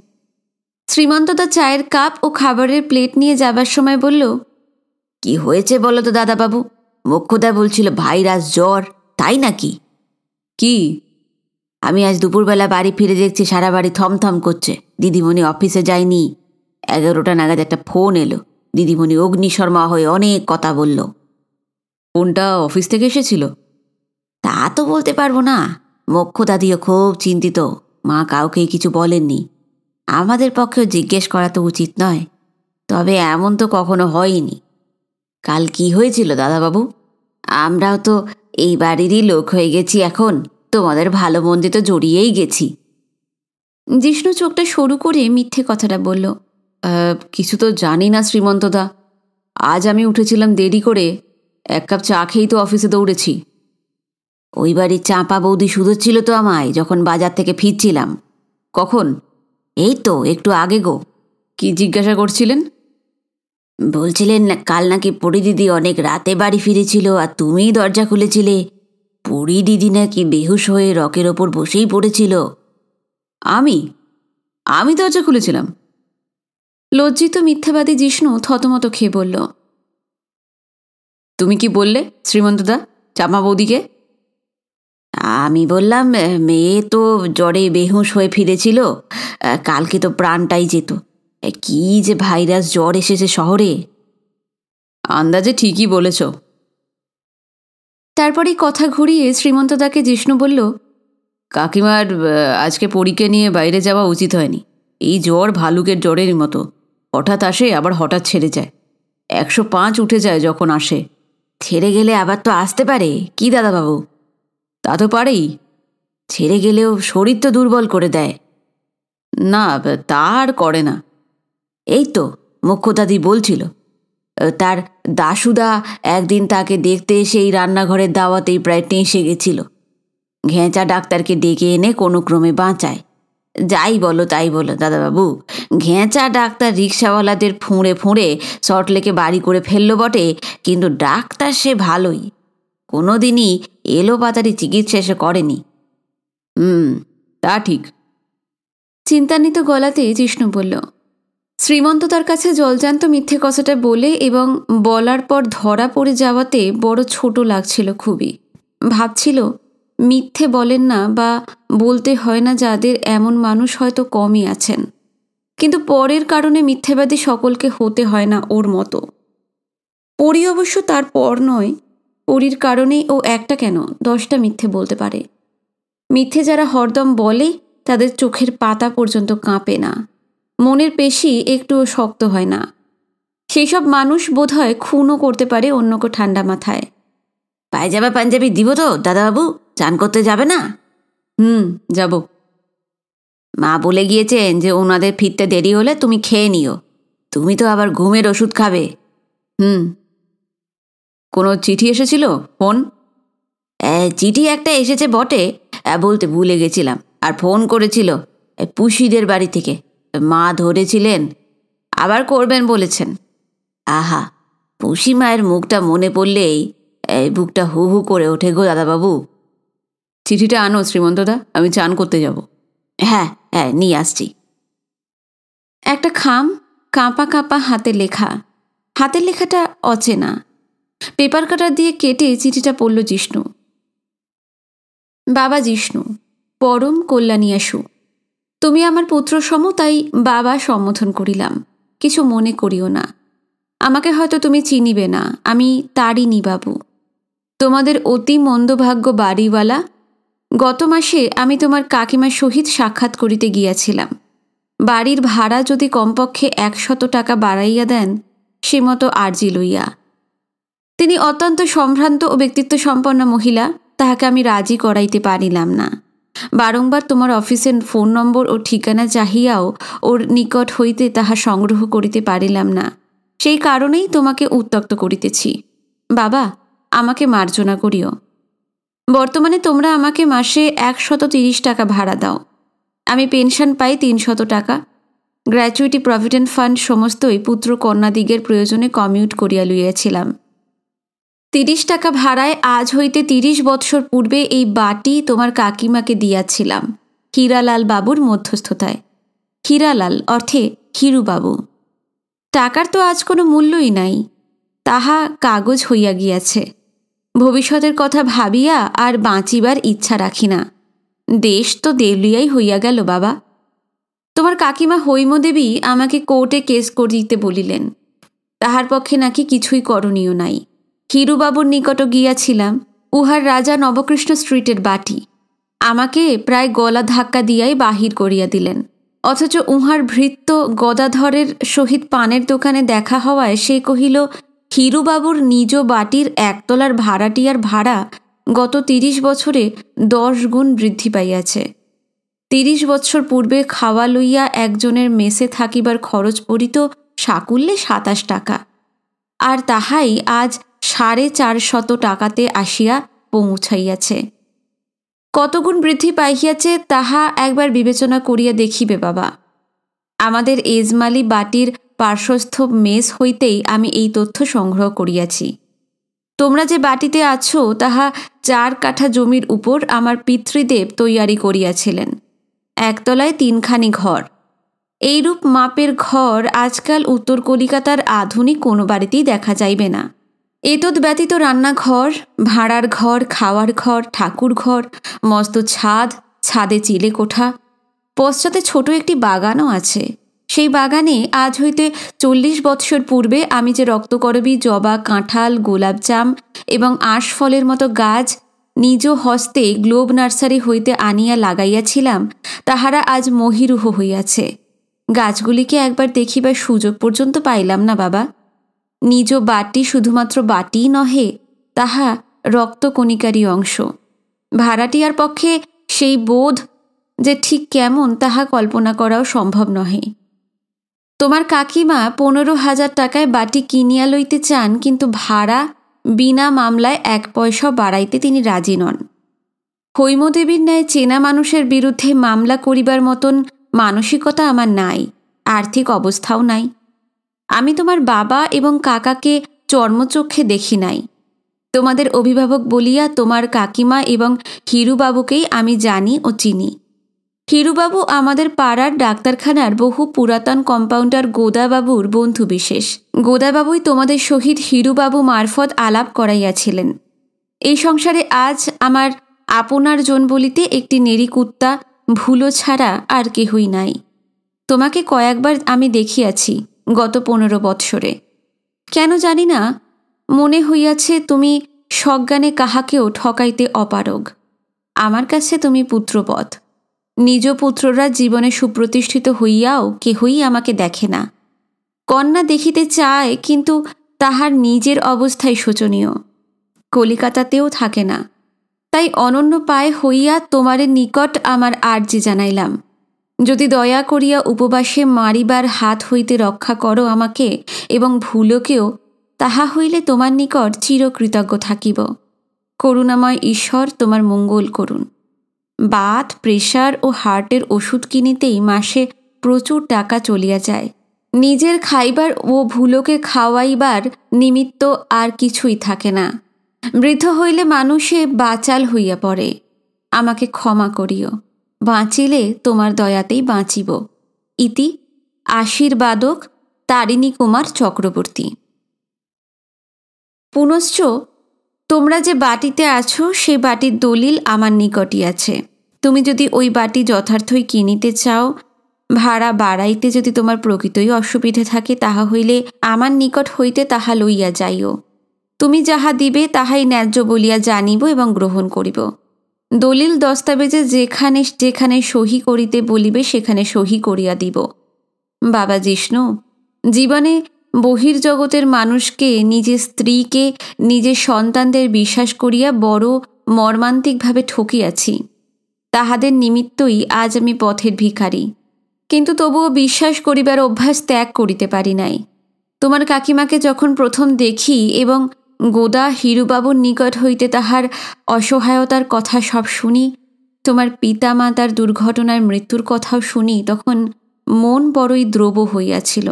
শ্রীমন্ত দা চায়ের কাপ ও খাবারের প্লেট নিয়ে যাবার সময় বলল কি হয়েছে বলো তো দাদাবাবু মুখ্যদা বলছিল ভাইরাস জ্বর তাই নাকি কি আমি আজ দুপুরবেলা বাড়ি ফিরে দেখছি সারা বাড়ি থমথম করছে দিদিমণি অফিসে যায়নি এগারোটা নাগাদ একটা ফোন এলো দিদিমণি অগ্নি শর্মা হয়ে অনেক কথা বলল ফোনটা অফিস থেকে এসেছিল তা তো বলতে পারবো না মক্ষ দাদিও খুব চিন্তিত মা কাউকে কিছু বলেননি আমাদের পক্ষেও জিজ্ঞেস করা তো উচিত নয় তবে এমন তো কখনো হয়নি কাল কি হয়েছিল দাদাবাবু আমরাও তো এই বাড়িরই লোক হয়ে গেছি এখন তোমাদের ভালো মন্দে তো জড়িয়েই গেছি জিষ্ণু চোখটা সরু করে মিথ্যে কথাটা বলল কিছু তো জানি না শ্রীমন্তদা আজ আমি উঠেছিলাম দেরি করে এক কাপ চা খেয়েই তো অফিসে দৌড়েছি ওই বাড়ির চাঁপা বৌদি ছিল তো আমায় যখন বাজার থেকে ফিরছিলাম কখন এই তো একটু আগে গো কি জিজ্ঞাসা করছিলেন বলছিলেন কাল নাকি পরি দিদি অনেক রাতে বাড়ি ফিরেছিল আর তুমিই দরজা খুলেছিলে পরি দিদি নাকি বেহুশ হয়ে রকের ওপর বসেই পড়েছিল আমি আমি দরজা খুলেছিলাম লজ্জিত মিথ্যাবাদী জিষ্ণু থতমত খেয়ে বলল তুমি কি বললে শ্রীমন্তদা চাপা বৌদিকে আমি বললাম মেয়ে তো জ্বরে বেহুশ হয়ে ফিরেছিল কালকে তো প্রাণটাই যেত কি যে ভাইরাস জ্বর এসেছে শহরে আন্দাজে ঠিকই বলেছ তারপরে কথা ঘুরিয়ে শ্রীমন্তদাকে জিষ্ণু বলল কাকিমার আজকে পরীকে নিয়ে বাইরে যাওয়া উচিত হয়নি এই জ্বর ভালুকের জ্বরের মতো হঠাৎ আসে আবার হঠাৎ ছেড়ে যায় একশো পাঁচ উঠে যায় যখন আসে ছেড়ে গেলে আবার তো আসতে পারে কি দাদাবাবু তা তো পারেই ছেড়ে গেলেও শরীর তো দুর্বল করে দেয় না তা আর করে না এই তো মুখ্যদাদি বলছিল তার দাসুদা একদিন তাকে দেখতে সেই রান্নাঘরের দাওয়াতেই প্রায় টেঁসে গেছিল ঘেঁচা ডাক্তারকে ডেকে এনে কোনো ক্রমে বাঁচায় যাই বলো তাই বলো দাদাবাবু ঘেঁচা ডাক্তার রিক্সাওয়ালাদের ফুঁড়ে ফুঁড়ে সটলেকে বাড়ি করে ফেললো বটে কিন্তু ডাক্তার সে ভালোই কোনো দিনই এলো পাতারি চিকিৎসা সে করেনি হুম তা ঠিক চিন্তান্বিত গলাতে কৃষ্ণ বলল শ্রীমন্ত তার কাছে জলজান্ত মিথ্যে কথাটা বলে এবং বলার পর ধরা পড়ে যাওয়াতে বড় ছোট লাগছিল খুবই ভাবছিল মিথ্যে বলেন না বা বলতে হয় না যাদের এমন মানুষ হয়তো কমই আছেন কিন্তু পরের কারণে মিথ্যেবাদী সকলকে হতে হয় না ওর মতো পরি অবশ্য তার পর নয় পরির কারণেই ও একটা কেন দশটা মিথ্যে বলতে পারে মিথ্যে যারা হরদম বলে তাদের চোখের পাতা পর্যন্ত কাঁপে না মনের পেশি একটুও শক্ত হয় না সেই সব মানুষ হয় খুনও করতে পারে অন্য কেউ ঠান্ডা মাথায় পায়জামা পাঞ্জাবি দিব তো দাদাবাবু চান করতে যাবে না হুম যাব মা বলে গিয়েছেন যে ওনাদের ফিরতে দেরি হলে তুমি খেয়ে নিও তুমি তো আবার ঘুমের ওষুধ খাবে হুম কোনো চিঠি এসেছিল ফোন চিঠি একটা এসেছে বটে বলতে ভুলে গেছিলাম আর ফোন করেছিল পুশিদের বাড়ি থেকে মা ধরেছিলেন আবার করবেন বলেছেন আহা পুষি মায়ের মুখটা মনে পড়লেই এই বুকটা হু হু করে ওঠে গো দাদাবাবু চিঠিটা আনো শ্রীমন্তদা আমি চান করতে যাব হ্যাঁ হ্যাঁ নিয়ে আসছি একটা খাম কাঁপা কাঁপা হাতে লেখা হাতের লেখাটা অচেনা পেপার কাটার দিয়ে কেটে চিঠিটা পড়ল জিষ্ণু বাবা জিষ্ণু পরম কল্যাণী আসু তুমি আমার পুত্র সম তাই বাবা সম্বোধন করিলাম কিছু মনে করিও না আমাকে হয়তো তুমি চিনিবে না আমি নি বাবু তোমাদের অতি মন্দভাগ্য বাড়িওয়ালা গত মাসে আমি তোমার কাকিমার সহিত সাক্ষাৎ করিতে গিয়াছিলাম বাড়ির ভাড়া যদি কমপক্ষে একশত টাকা বাড়াইয়া দেন সে মতো আর্জি লইয়া তিনি অত্যন্ত সম্ভ্রান্ত ও ব্যক্তিত্ব সম্পন্ন মহিলা তাহাকে আমি রাজি করাইতে পারিলাম না বারংবার তোমার অফিসের ফোন নম্বর ও ঠিকানা চাহিয়াও ওর নিকট হইতে তাহা সংগ্রহ করিতে পারিলাম না সেই কারণেই তোমাকে উত্তক্ত করিতেছি বাবা আমাকে মার্জনা করিও বর্তমানে তোমরা আমাকে মাসে একশত তিরিশ টাকা ভাড়া দাও আমি পেনশন পাই তিনশত টাকা গ্র্যাচুইটি প্রভিডেন্ট ফান্ড সমস্তই পুত্র কন্যাদিগের প্রয়োজনে কমিউট করিয়া লইয়াছিলাম তিরিশ টাকা ভাড়ায় আজ হইতে তিরিশ বৎসর পূর্বে এই বাটি তোমার কাকিমাকে দিয়াছিলাম হীরালাল বাবুর মধ্যস্থতায় হীরালাল অর্থে হিরুবাবু টাকার তো আজ কোনো মূল্যই নাই তাহা কাগজ হইয়া গিয়াছে ভবিষ্যতের কথা ভাবিয়া আর বাঁচিবার ইচ্ছা রাখি না দেশ তো দেউলিয়াই হইয়া গেল বাবা তোমার কাকিমা হৈমদেবী আমাকে কোর্টে কেস করিতে বলিলেন তাহার পক্ষে নাকি কিছুই করণীয় নাই হিরুবাবুর নিকট গিয়াছিলাম উহার রাজা নবকৃষ্ণ স্ট্রিটের বাটি আমাকে প্রায় গলা ধাক্কা দিয়াই বাহির করিয়া দিলেন অথচ উহার ভৃত্য গদাধরের সহিত পানের দোকানে দেখা হওয়ায় সে কহিল হিরুবাবুর নিজ বাটির একতলার ভাড়াটিয়ার ভাড়া গত তিরিশ বছরে দশ গুণ বৃদ্ধি পাইয়াছে তিরিশ বছর পূর্বে খাওয়া লইয়া একজনের মেসে থাকিবার খরচ পড়িত সাকুল্যে সাতাশ টাকা আর তাহাই আজ সাড়ে চারশত টাকাতে আসিয়া পৌঁছাইয়াছে কতগুণ বৃদ্ধি পাইয়াছে তাহা একবার বিবেচনা করিয়া দেখিবে বাবা আমাদের এজমালি বাটির পার্শ্বস্থ মেস হইতেই আমি এই তথ্য সংগ্রহ করিয়াছি তোমরা যে বাটিতে আছো তাহা চার কাঠা জমির উপর আমার পিতৃদেব তৈয়ারি করিয়াছিলেন একতলায় তিনখানি ঘর এইরূপ মাপের ঘর আজকাল উত্তর কলিকাতার আধুনিক কোনো বাড়িতেই দেখা যাইবে না এতদ ব্যতীত রান্নাঘর ভাড়ার ঘর খাওয়ার ঘর ঠাকুর ঘর মস্ত ছাদ ছাদে চিলে কোঠা পশ্চাতে ছোট একটি বাগানও আছে সেই বাগানে আজ হইতে চল্লিশ বৎসর পূর্বে আমি যে রক্তকরবী জবা কাঁঠাল গোলাপজাম এবং ফলের মতো গাছ নিজ হস্তে গ্লোব নার্সারি হইতে আনিয়া লাগাইয়াছিলাম তাহারা আজ মহিরুহ হইয়াছে গাছগুলিকে একবার দেখিবার সুযোগ পর্যন্ত পাইলাম না বাবা নিজ বাটি শুধুমাত্র বাটি নহে তাহা রক্তকণিকারী অংশ ভাড়াটিয়ার পক্ষে সেই বোধ যে ঠিক কেমন তাহা কল্পনা করাও সম্ভব নহে তোমার কাকিমা পনেরো হাজার টাকায় বাটি কিনিয়া লইতে চান কিন্তু ভাড়া বিনা মামলায় এক পয়সা বাড়াইতে তিনি রাজি নন হৈমদেবীর ন্যায় চেনা মানুষের বিরুদ্ধে মামলা করিবার মতন মানসিকতা আমার নাই আর্থিক অবস্থাও নাই আমি তোমার বাবা এবং কাকাকে চর্মচক্ষে দেখি নাই তোমাদের অভিভাবক বলিয়া তোমার কাকিমা এবং হিরুবাবুকেই আমি জানি ও চিনি হিরুবাবু আমাদের পাড়ার ডাক্তারখানার বহু পুরাতন কম্পাউন্ডার গোদাবাবুর বন্ধু বিশেষ গোদাবাবুই তোমাদের সহিত হিরুবাবু মারফত আলাপ করাইয়াছিলেন এই সংসারে আজ আমার আপনার জন বলিতে একটি নেড়ি কুত্তা ভুলো ছাড়া আর কেহই নাই তোমাকে কয়েকবার আমি দেখিয়াছি গত পনেরো বৎসরে কেন জানি না মনে হইয়াছে তুমি সজ্ঞানে কাহাকেও ঠকাইতে অপারগ আমার কাছে তুমি পুত্রপথ নিজ পুত্ররা জীবনে সুপ্রতিষ্ঠিত হইয়াও কেহই আমাকে দেখে না কন্যা দেখিতে চায় কিন্তু তাহার নিজের অবস্থাই শোচনীয় কলিকাতাতেও থাকে না তাই অনন্য পায়ে হইয়া তোমার নিকট আমার আর্জি জানাইলাম যদি দয়া করিয়া উপবাসে মারিবার হাত হইতে রক্ষা করো আমাকে এবং ভুলকেও তাহা হইলে তোমার নিকট চিরকৃতজ্ঞ থাকিব করুণাময় ঈশ্বর তোমার মঙ্গল করুন বাত প্রেশার ও হার্টের ওষুধ কিনিতেই মাসে প্রচুর টাকা চলিয়া যায় নিজের খাইবার ও ভুলোকে খাওয়াইবার নিমিত্ত আর কিছুই থাকে না বৃদ্ধ হইলে মানুষে বাচাল হইয়া পড়ে আমাকে ক্ষমা করিও বাঁচিলে তোমার দয়াতেই বাঁচিব ইতি আশীর্বাদক তারিণী কুমার চক্রবর্তী পুনশ্চ তোমরা যে বাটিতে আছো সে বাটির দলিল আমার নিকটই আছে তুমি যদি ওই বাটি যথার্থই কিনিতে চাও ভাড়া বাড়াইতে যদি তোমার প্রকৃতই অসুবিধে থাকে তাহা হইলে আমার নিকট হইতে তাহা লইয়া যাইও তুমি যাহা দিবে তাহাই ন্যায্য বলিয়া জানিব এবং গ্রহণ করিব দলিল দস্তাবেজে যেখানে যেখানে সহি করিতে বলিবে সেখানে সহি করিয়া দিব বাবা জিষ্ণু জীবনে বহির্জগতের মানুষকে নিজের স্ত্রীকে নিজের সন্তানদের বিশ্বাস করিয়া বড় মর্মান্তিকভাবে ঠকিয়াছি তাহাদের নিমিত্তই আজ আমি পথের ভিখারি কিন্তু তবুও বিশ্বাস করিবার অভ্যাস ত্যাগ করিতে পারি নাই তোমার কাকিমাকে যখন প্রথম দেখি এবং গোদা হিরুবাবুর নিকট হইতে তাহার অসহায়তার কথা সব শুনি তোমার পিতা মাতার দুর্ঘটনার মৃত্যুর কথাও শুনি তখন মন বড়ই দ্রব হইয়াছিল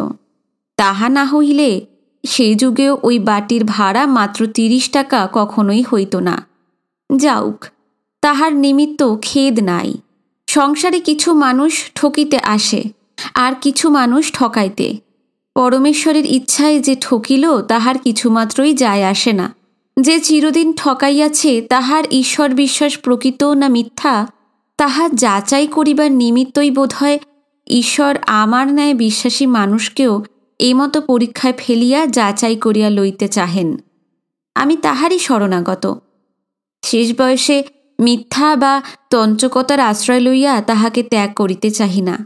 তাহা না হইলে সেই যুগেও ওই বাটির ভাড়া মাত্র তিরিশ টাকা কখনোই হইত না যাউক তাহার নিমিত্ত খেদ নাই সংসারে কিছু মানুষ ঠকিতে আসে আর কিছু মানুষ ঠকাইতে পরমেশ্বরের ইচ্ছায় যে ঠকিল তাহার কিছুমাত্রই যায় আসে না যে চিরদিন ঠকাইয়াছে তাহার ঈশ্বর বিশ্বাস প্রকৃত না মিথ্যা তাহা যাচাই করিবার নিমিত্তই বোধহয় ঈশ্বর আমার ন্যায় বিশ্বাসী মানুষকেও এমতো পরীক্ষায় ফেলিয়া যাচাই করিয়া লইতে চাহেন আমি তাহারই শরণাগত শেষ বয়সে মিথ্যা বা তঞ্চকতার আশ্রয় লইয়া তাহাকে ত্যাগ করিতে চাহি না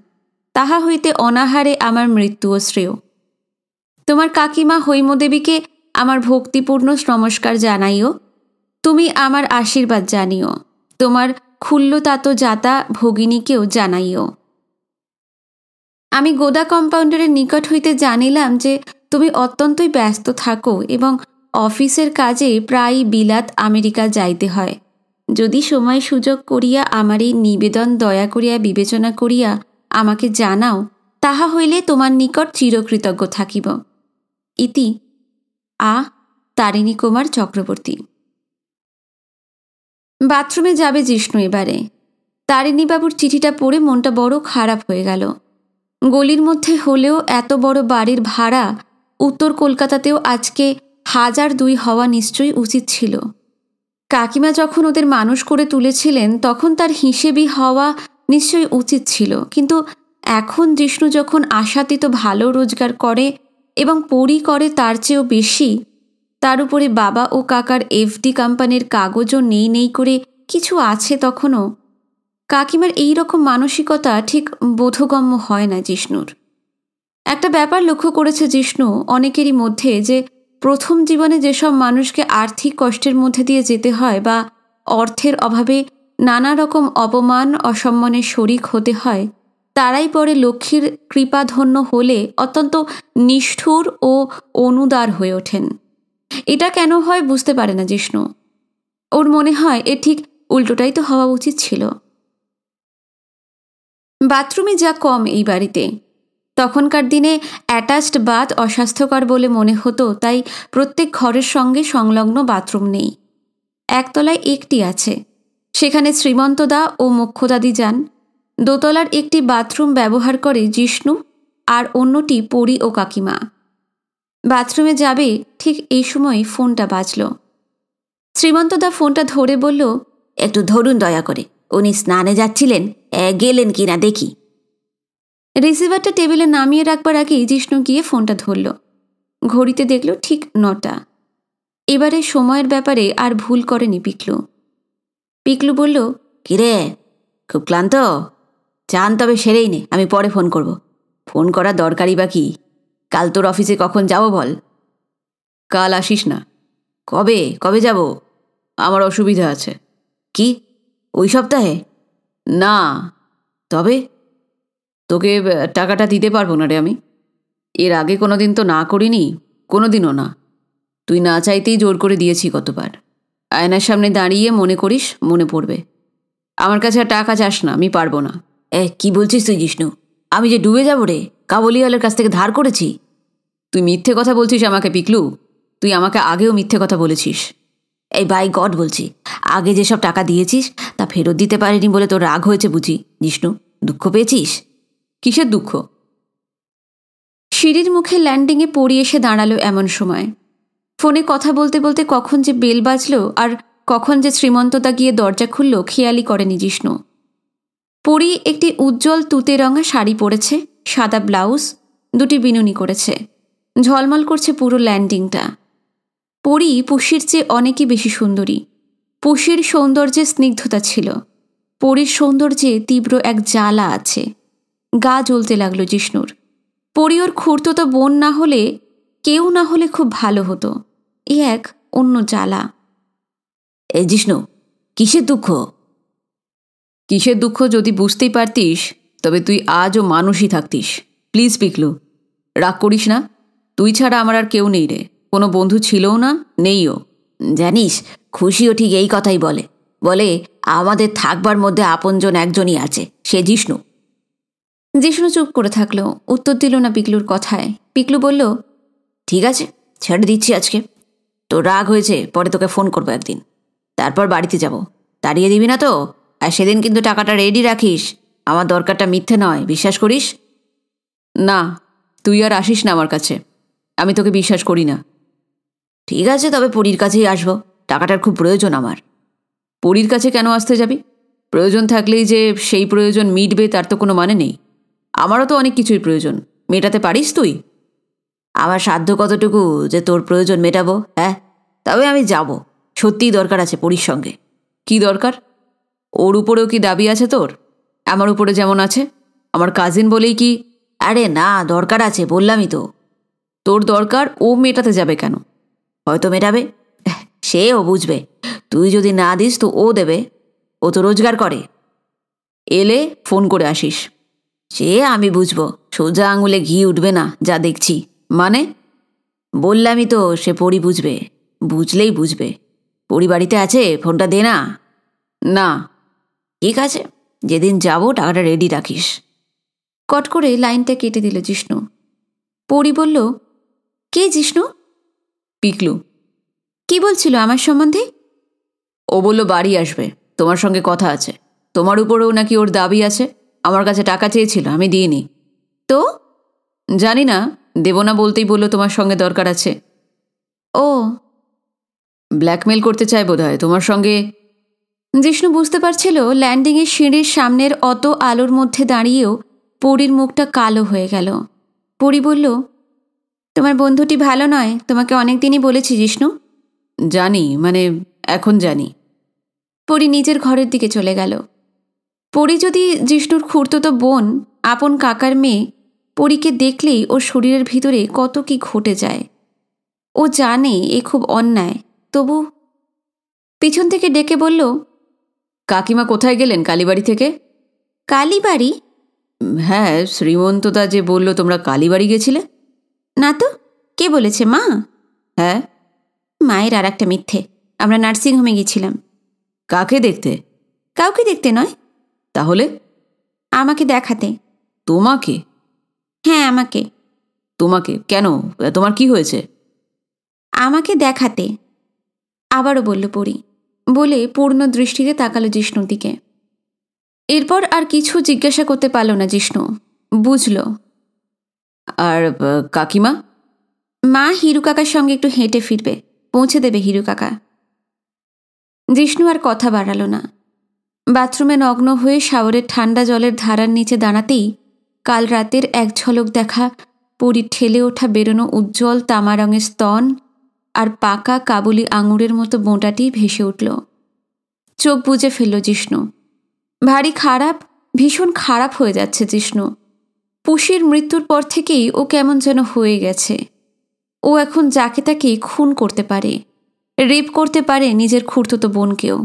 তাহা হইতে অনাহারে আমার মৃত্যুও শ্রেয় তোমার কাকিমা হৈমদেবীকে আমার ভক্তিপূর্ণ নমস্কার জানাইও তুমি আমার আশীর্বাদ জানিও তোমার খুল্লতাত জাতা ভগিনীকেও জানাইও আমি গোদা কম্পাউন্ডারের নিকট হইতে জানিলাম যে তুমি অত্যন্তই ব্যস্ত থাকো এবং অফিসের কাজে প্রায় বিলাত আমেরিকা যাইতে হয় যদি সময় সুযোগ করিয়া আমার এই নিবেদন দয়া করিয়া বিবেচনা করিয়া আমাকে জানাও তাহা হইলে তোমার নিকট চিরকৃতজ্ঞ থাকিব ইতি আ তারিণী কুমার চক্রবর্তী বাথরুমে যাবে জিষ্ণু এবারে তারিণীবাবুর চিঠিটা পড়ে মনটা বড় খারাপ হয়ে গেল গলির মধ্যে হলেও এত বড় বাড়ির ভাড়া উত্তর কলকাতাতেও আজকে হাজার দুই হওয়া নিশ্চয়ই উচিত ছিল কাকিমা যখন ওদের মানুষ করে তুলেছিলেন তখন তার হিসেবই হওয়া নিশ্চয়ই উচিত ছিল কিন্তু এখন জিষ্ণু যখন আশাতীত ভালো রোজগার করে এবং পরি করে তার চেয়েও বেশি তার উপরে বাবা ও কাকার এফডি কোম্পানির কাগজও নেই নেই করে কিছু আছে তখনও কাকিমার এই রকম মানসিকতা ঠিক বোধগম্য হয় না জিষ্ণুর একটা ব্যাপার লক্ষ্য করেছে জিষ্ণু অনেকেরই মধ্যে যে প্রথম জীবনে যেসব মানুষকে আর্থিক কষ্টের মধ্যে দিয়ে যেতে হয় বা অর্থের অভাবে নানা রকম অপমান অসম্মানের শরিক হতে হয় তারাই পরে লক্ষ্মীর কৃপাধন্য হলে অত্যন্ত নিষ্ঠুর ও অনুদার হয়ে ওঠেন এটা কেন হয় বুঝতে পারে না জিষ্ণু ওর মনে হয় এ ঠিক উল্টোটাই তো হওয়া উচিত ছিল বাথরুমে যা কম এই বাড়িতে তখনকার দিনে অ্যাটাচড বাথ অস্বাস্থ্যকর বলে মনে হতো তাই প্রত্যেক ঘরের সঙ্গে সংলগ্ন বাথরুম নেই একতলায় একটি আছে সেখানে শ্রীমন্তদা ও মুখ্যদাদি যান দোতলার একটি বাথরুম ব্যবহার করে জিষ্ণু আর অন্যটি পরি ও কাকিমা বাথরুমে যাবে ঠিক এই সময় ফোনটা বাজল শ্রীমন্তদা ফোনটা ধরে বলল একটু ধরুন দয়া করে উনি স্নানে যাচ্ছিলেন গেলেন কিনা দেখি রিসিভারটা টেবিলে নামিয়ে রাখবার আগেই জিষ্ণু গিয়ে ফোনটা ধরল ঘড়িতে দেখল ঠিক নটা এবারে সময়ের ব্যাপারে আর ভুল করেনি পিকলু পিকলু বলল কিরে খুব ক্লান্ত চান তবে সেরেই নে আমি পরে ফোন করব ফোন করা দরকারই বা কি কাল তোর অফিসে কখন যাব বল কাল আসিস না কবে কবে যাব আমার অসুবিধা আছে কি ওই সপ্তাহে না তবে তোকে টাকাটা দিতে পারবো না রে আমি এর আগে কোনো দিন তো না করিনি কোনো দিনও না তুই না চাইতেই জোর করে দিয়েছি কতবার আয়নার সামনে দাঁড়িয়ে মনে করিস মনে পড়বে আমার কাছে টাকা চাস না আমি পারবো না এ কি বলছিস তুই জিষ্ণু আমি যে ডুবে যাবো রে কাবলিওয়ালের কাছ থেকে ধার করেছি তুই মিথ্যে কথা বলছিস আমাকে পিকলু তুই আমাকে আগেও মিথ্যে কথা বলেছিস এই বাই গড বলছি আগে যেসব টাকা দিয়েছিস তা ফেরত দিতে পারিনি বলে তোর রাগ হয়েছে বুঝি জিষ্ণু দুঃখ পেয়েছিস কিসের দুঃখ সিঁড়ির মুখে ল্যান্ডিংয়ে পড়ি এসে দাঁড়ালো এমন সময় ফোনে কথা বলতে বলতে কখন যে বেল বাজল আর কখন যে শ্রীমন্ততা গিয়ে দরজা খুলল খেয়ালি করেনি জিষ্ণু পরি একটি উজ্জ্বল তুতে রঙা শাড়ি পরেছে সাদা ব্লাউজ দুটি বিনুনি করেছে ঝলমল করছে পুরো ল্যান্ডিংটা পরি পুষির চেয়ে অনেকই বেশি সুন্দরী পুষির সৌন্দর্যে স্নিগ্ধতা ছিল পরির সৌন্দর্যে তীব্র এক জ্বালা আছে গা জ্বলতে লাগলো জিষ্ণুর পরি ওর তো বোন না হলে কেউ না হলে খুব ভালো হতো এ এক অন্য জ্বালা এ জিষ্ণু কিসের দুঃখ কিসের দুঃখ যদি বুঝতেই পারতিস তবে তুই আজও মানুষই থাকতিস প্লিজ পিকলু রাগ করিস না তুই ছাড়া আমার আর কেউ নেই রে কোনো বন্ধু ছিলও না নেইও জানিস খুশিও ঠিক এই কথাই বলে বলে আমাদের থাকবার মধ্যে আপনজন একজনই আছে সে জিষ্ণু জিষ্ণু চুপ করে থাকলো উত্তর দিল না পিকলুর কথায় পিকলু বলল ঠিক আছে ছেড়ে দিচ্ছি আজকে তো রাগ হয়েছে পরে তোকে ফোন করবো একদিন তারপর বাড়িতে যাব তাড়িয়ে দিবি না তো আর সেদিন কিন্তু টাকাটা রেডি রাখিস আমার দরকারটা মিথ্যে নয় বিশ্বাস করিস না তুই আর আসিস না আমার কাছে আমি তোকে বিশ্বাস করি না ঠিক আছে তবে পরীর কাছেই আসবো টাকাটার খুব প্রয়োজন আমার পুরীর কাছে কেন আসতে যাবি প্রয়োজন থাকলেই যে সেই প্রয়োজন মিটবে তার তো কোনো মানে নেই আমারও তো অনেক কিছুই প্রয়োজন মেটাতে পারিস তুই আমার সাধ্য কতটুকু যে তোর প্রয়োজন মেটাবো হ্যাঁ তবে আমি যাব সত্যিই দরকার আছে পরীর সঙ্গে কি দরকার ওর উপরেও কি দাবি আছে তোর আমার উপরে যেমন আছে আমার কাজিন বলেই কি আরে না দরকার আছে বললামই তো তোর দরকার ও মেটাতে যাবে কেন হয়তো মেটাবে সে ও বুঝবে তুই যদি না দিস তো ও দেবে ও তো রোজগার করে এলে ফোন করে আসিস সে আমি বুঝবো সোজা আঙুলে ঘি উঠবে না যা দেখছি মানে বললামই তো সে পড়ি বুঝবে বুঝলেই বুঝবে পরিবাড়িতে আছে ফোনটা দে না না ঠিক আছে যেদিন যাব টাকাটা রেডি রাখিস কট করে লাইনটা কেটে দিল জিষ্ণু পরি বলল কে জিষ্ণু পিকলু কি বলছিল আমার সম্বন্ধে ও বলল বাড়ি আসবে তোমার সঙ্গে কথা আছে তোমার উপরেও নাকি ওর দাবি আছে আমার কাছে টাকা চেয়েছিল আমি দিইনি তো জানি না দেব না বলতেই বললো তোমার সঙ্গে দরকার আছে ও ব্ল্যাকমেল করতে চায় বোধ হয় তোমার সঙ্গে জিষ্ণু বুঝতে পারছিল ল্যান্ডিংয়ের সিঁড়ির সামনের অত আলোর মধ্যে দাঁড়িয়েও পরীর মুখটা কালো হয়ে গেল পরী বলল তোমার বন্ধুটি ভালো নয় তোমাকে অনেক দিনই বলেছি জিষ্ণু জানি মানে এখন জানি পরি নিজের ঘরের দিকে চলে গেল পরি যদি জিষ্ণুর খুঁড়তো বোন আপন কাকার মেয়ে পরীকে দেখলেই ওর শরীরের ভিতরে কত কি ঘটে যায় ও জানে এ খুব অন্যায় তবু পিছন থেকে ডেকে বলল কাকিমা কোথায় গেলেন কালীবাড়ি থেকে কালীবাড়ি হ্যাঁ শ্রীমন্তদা যে বলল তোমরা কালীবাড়ি গেছিলে না তো কে বলেছে মা হ্যাঁ মায়ের আর একটা মিথ্যে আমরা নার্সিংহোমে গেছিলাম কাকে দেখতে কাউকে দেখতে নয় তাহলে আমাকে দেখাতে তোমাকে হ্যাঁ আমাকে তোমাকে কেন তোমার কি হয়েছে আমাকে দেখাতে আবারও বলল পড়ি বলে পূর্ণ দৃষ্টিতে তাকালো জিষ্ণুর দিকে এরপর আর কিছু জিজ্ঞাসা করতে পারল না জিষ্ণু বুঝল আর কাকিমা মা হিরু কাকার সঙ্গে একটু হেঁটে ফিরবে পৌঁছে দেবে হিরু কাকা জিষ্ণু আর কথা বাড়ালো না বাথরুমে নগ্ন হয়ে সাওরের ঠান্ডা জলের ধারার নিচে দাঁড়াতেই কাল রাতের এক ঝলক দেখা পুরী ঠেলে ওঠা বেরোনো উজ্জ্বল তামা রঙের স্তন আর পাকা কাবুলি আঙুরের মতো বোঁটাটি ভেসে উঠল চোখ বুঝে ফেলল জিষ্ণু ভারী খারাপ ভীষণ খারাপ হয়ে যাচ্ছে জিষ্ণু পুষির মৃত্যুর পর থেকেই ও কেমন যেন হয়ে গেছে ও এখন যাকে তাকে খুন করতে পারে রেপ করতে পারে নিজের খুঁড়তো বোনকেও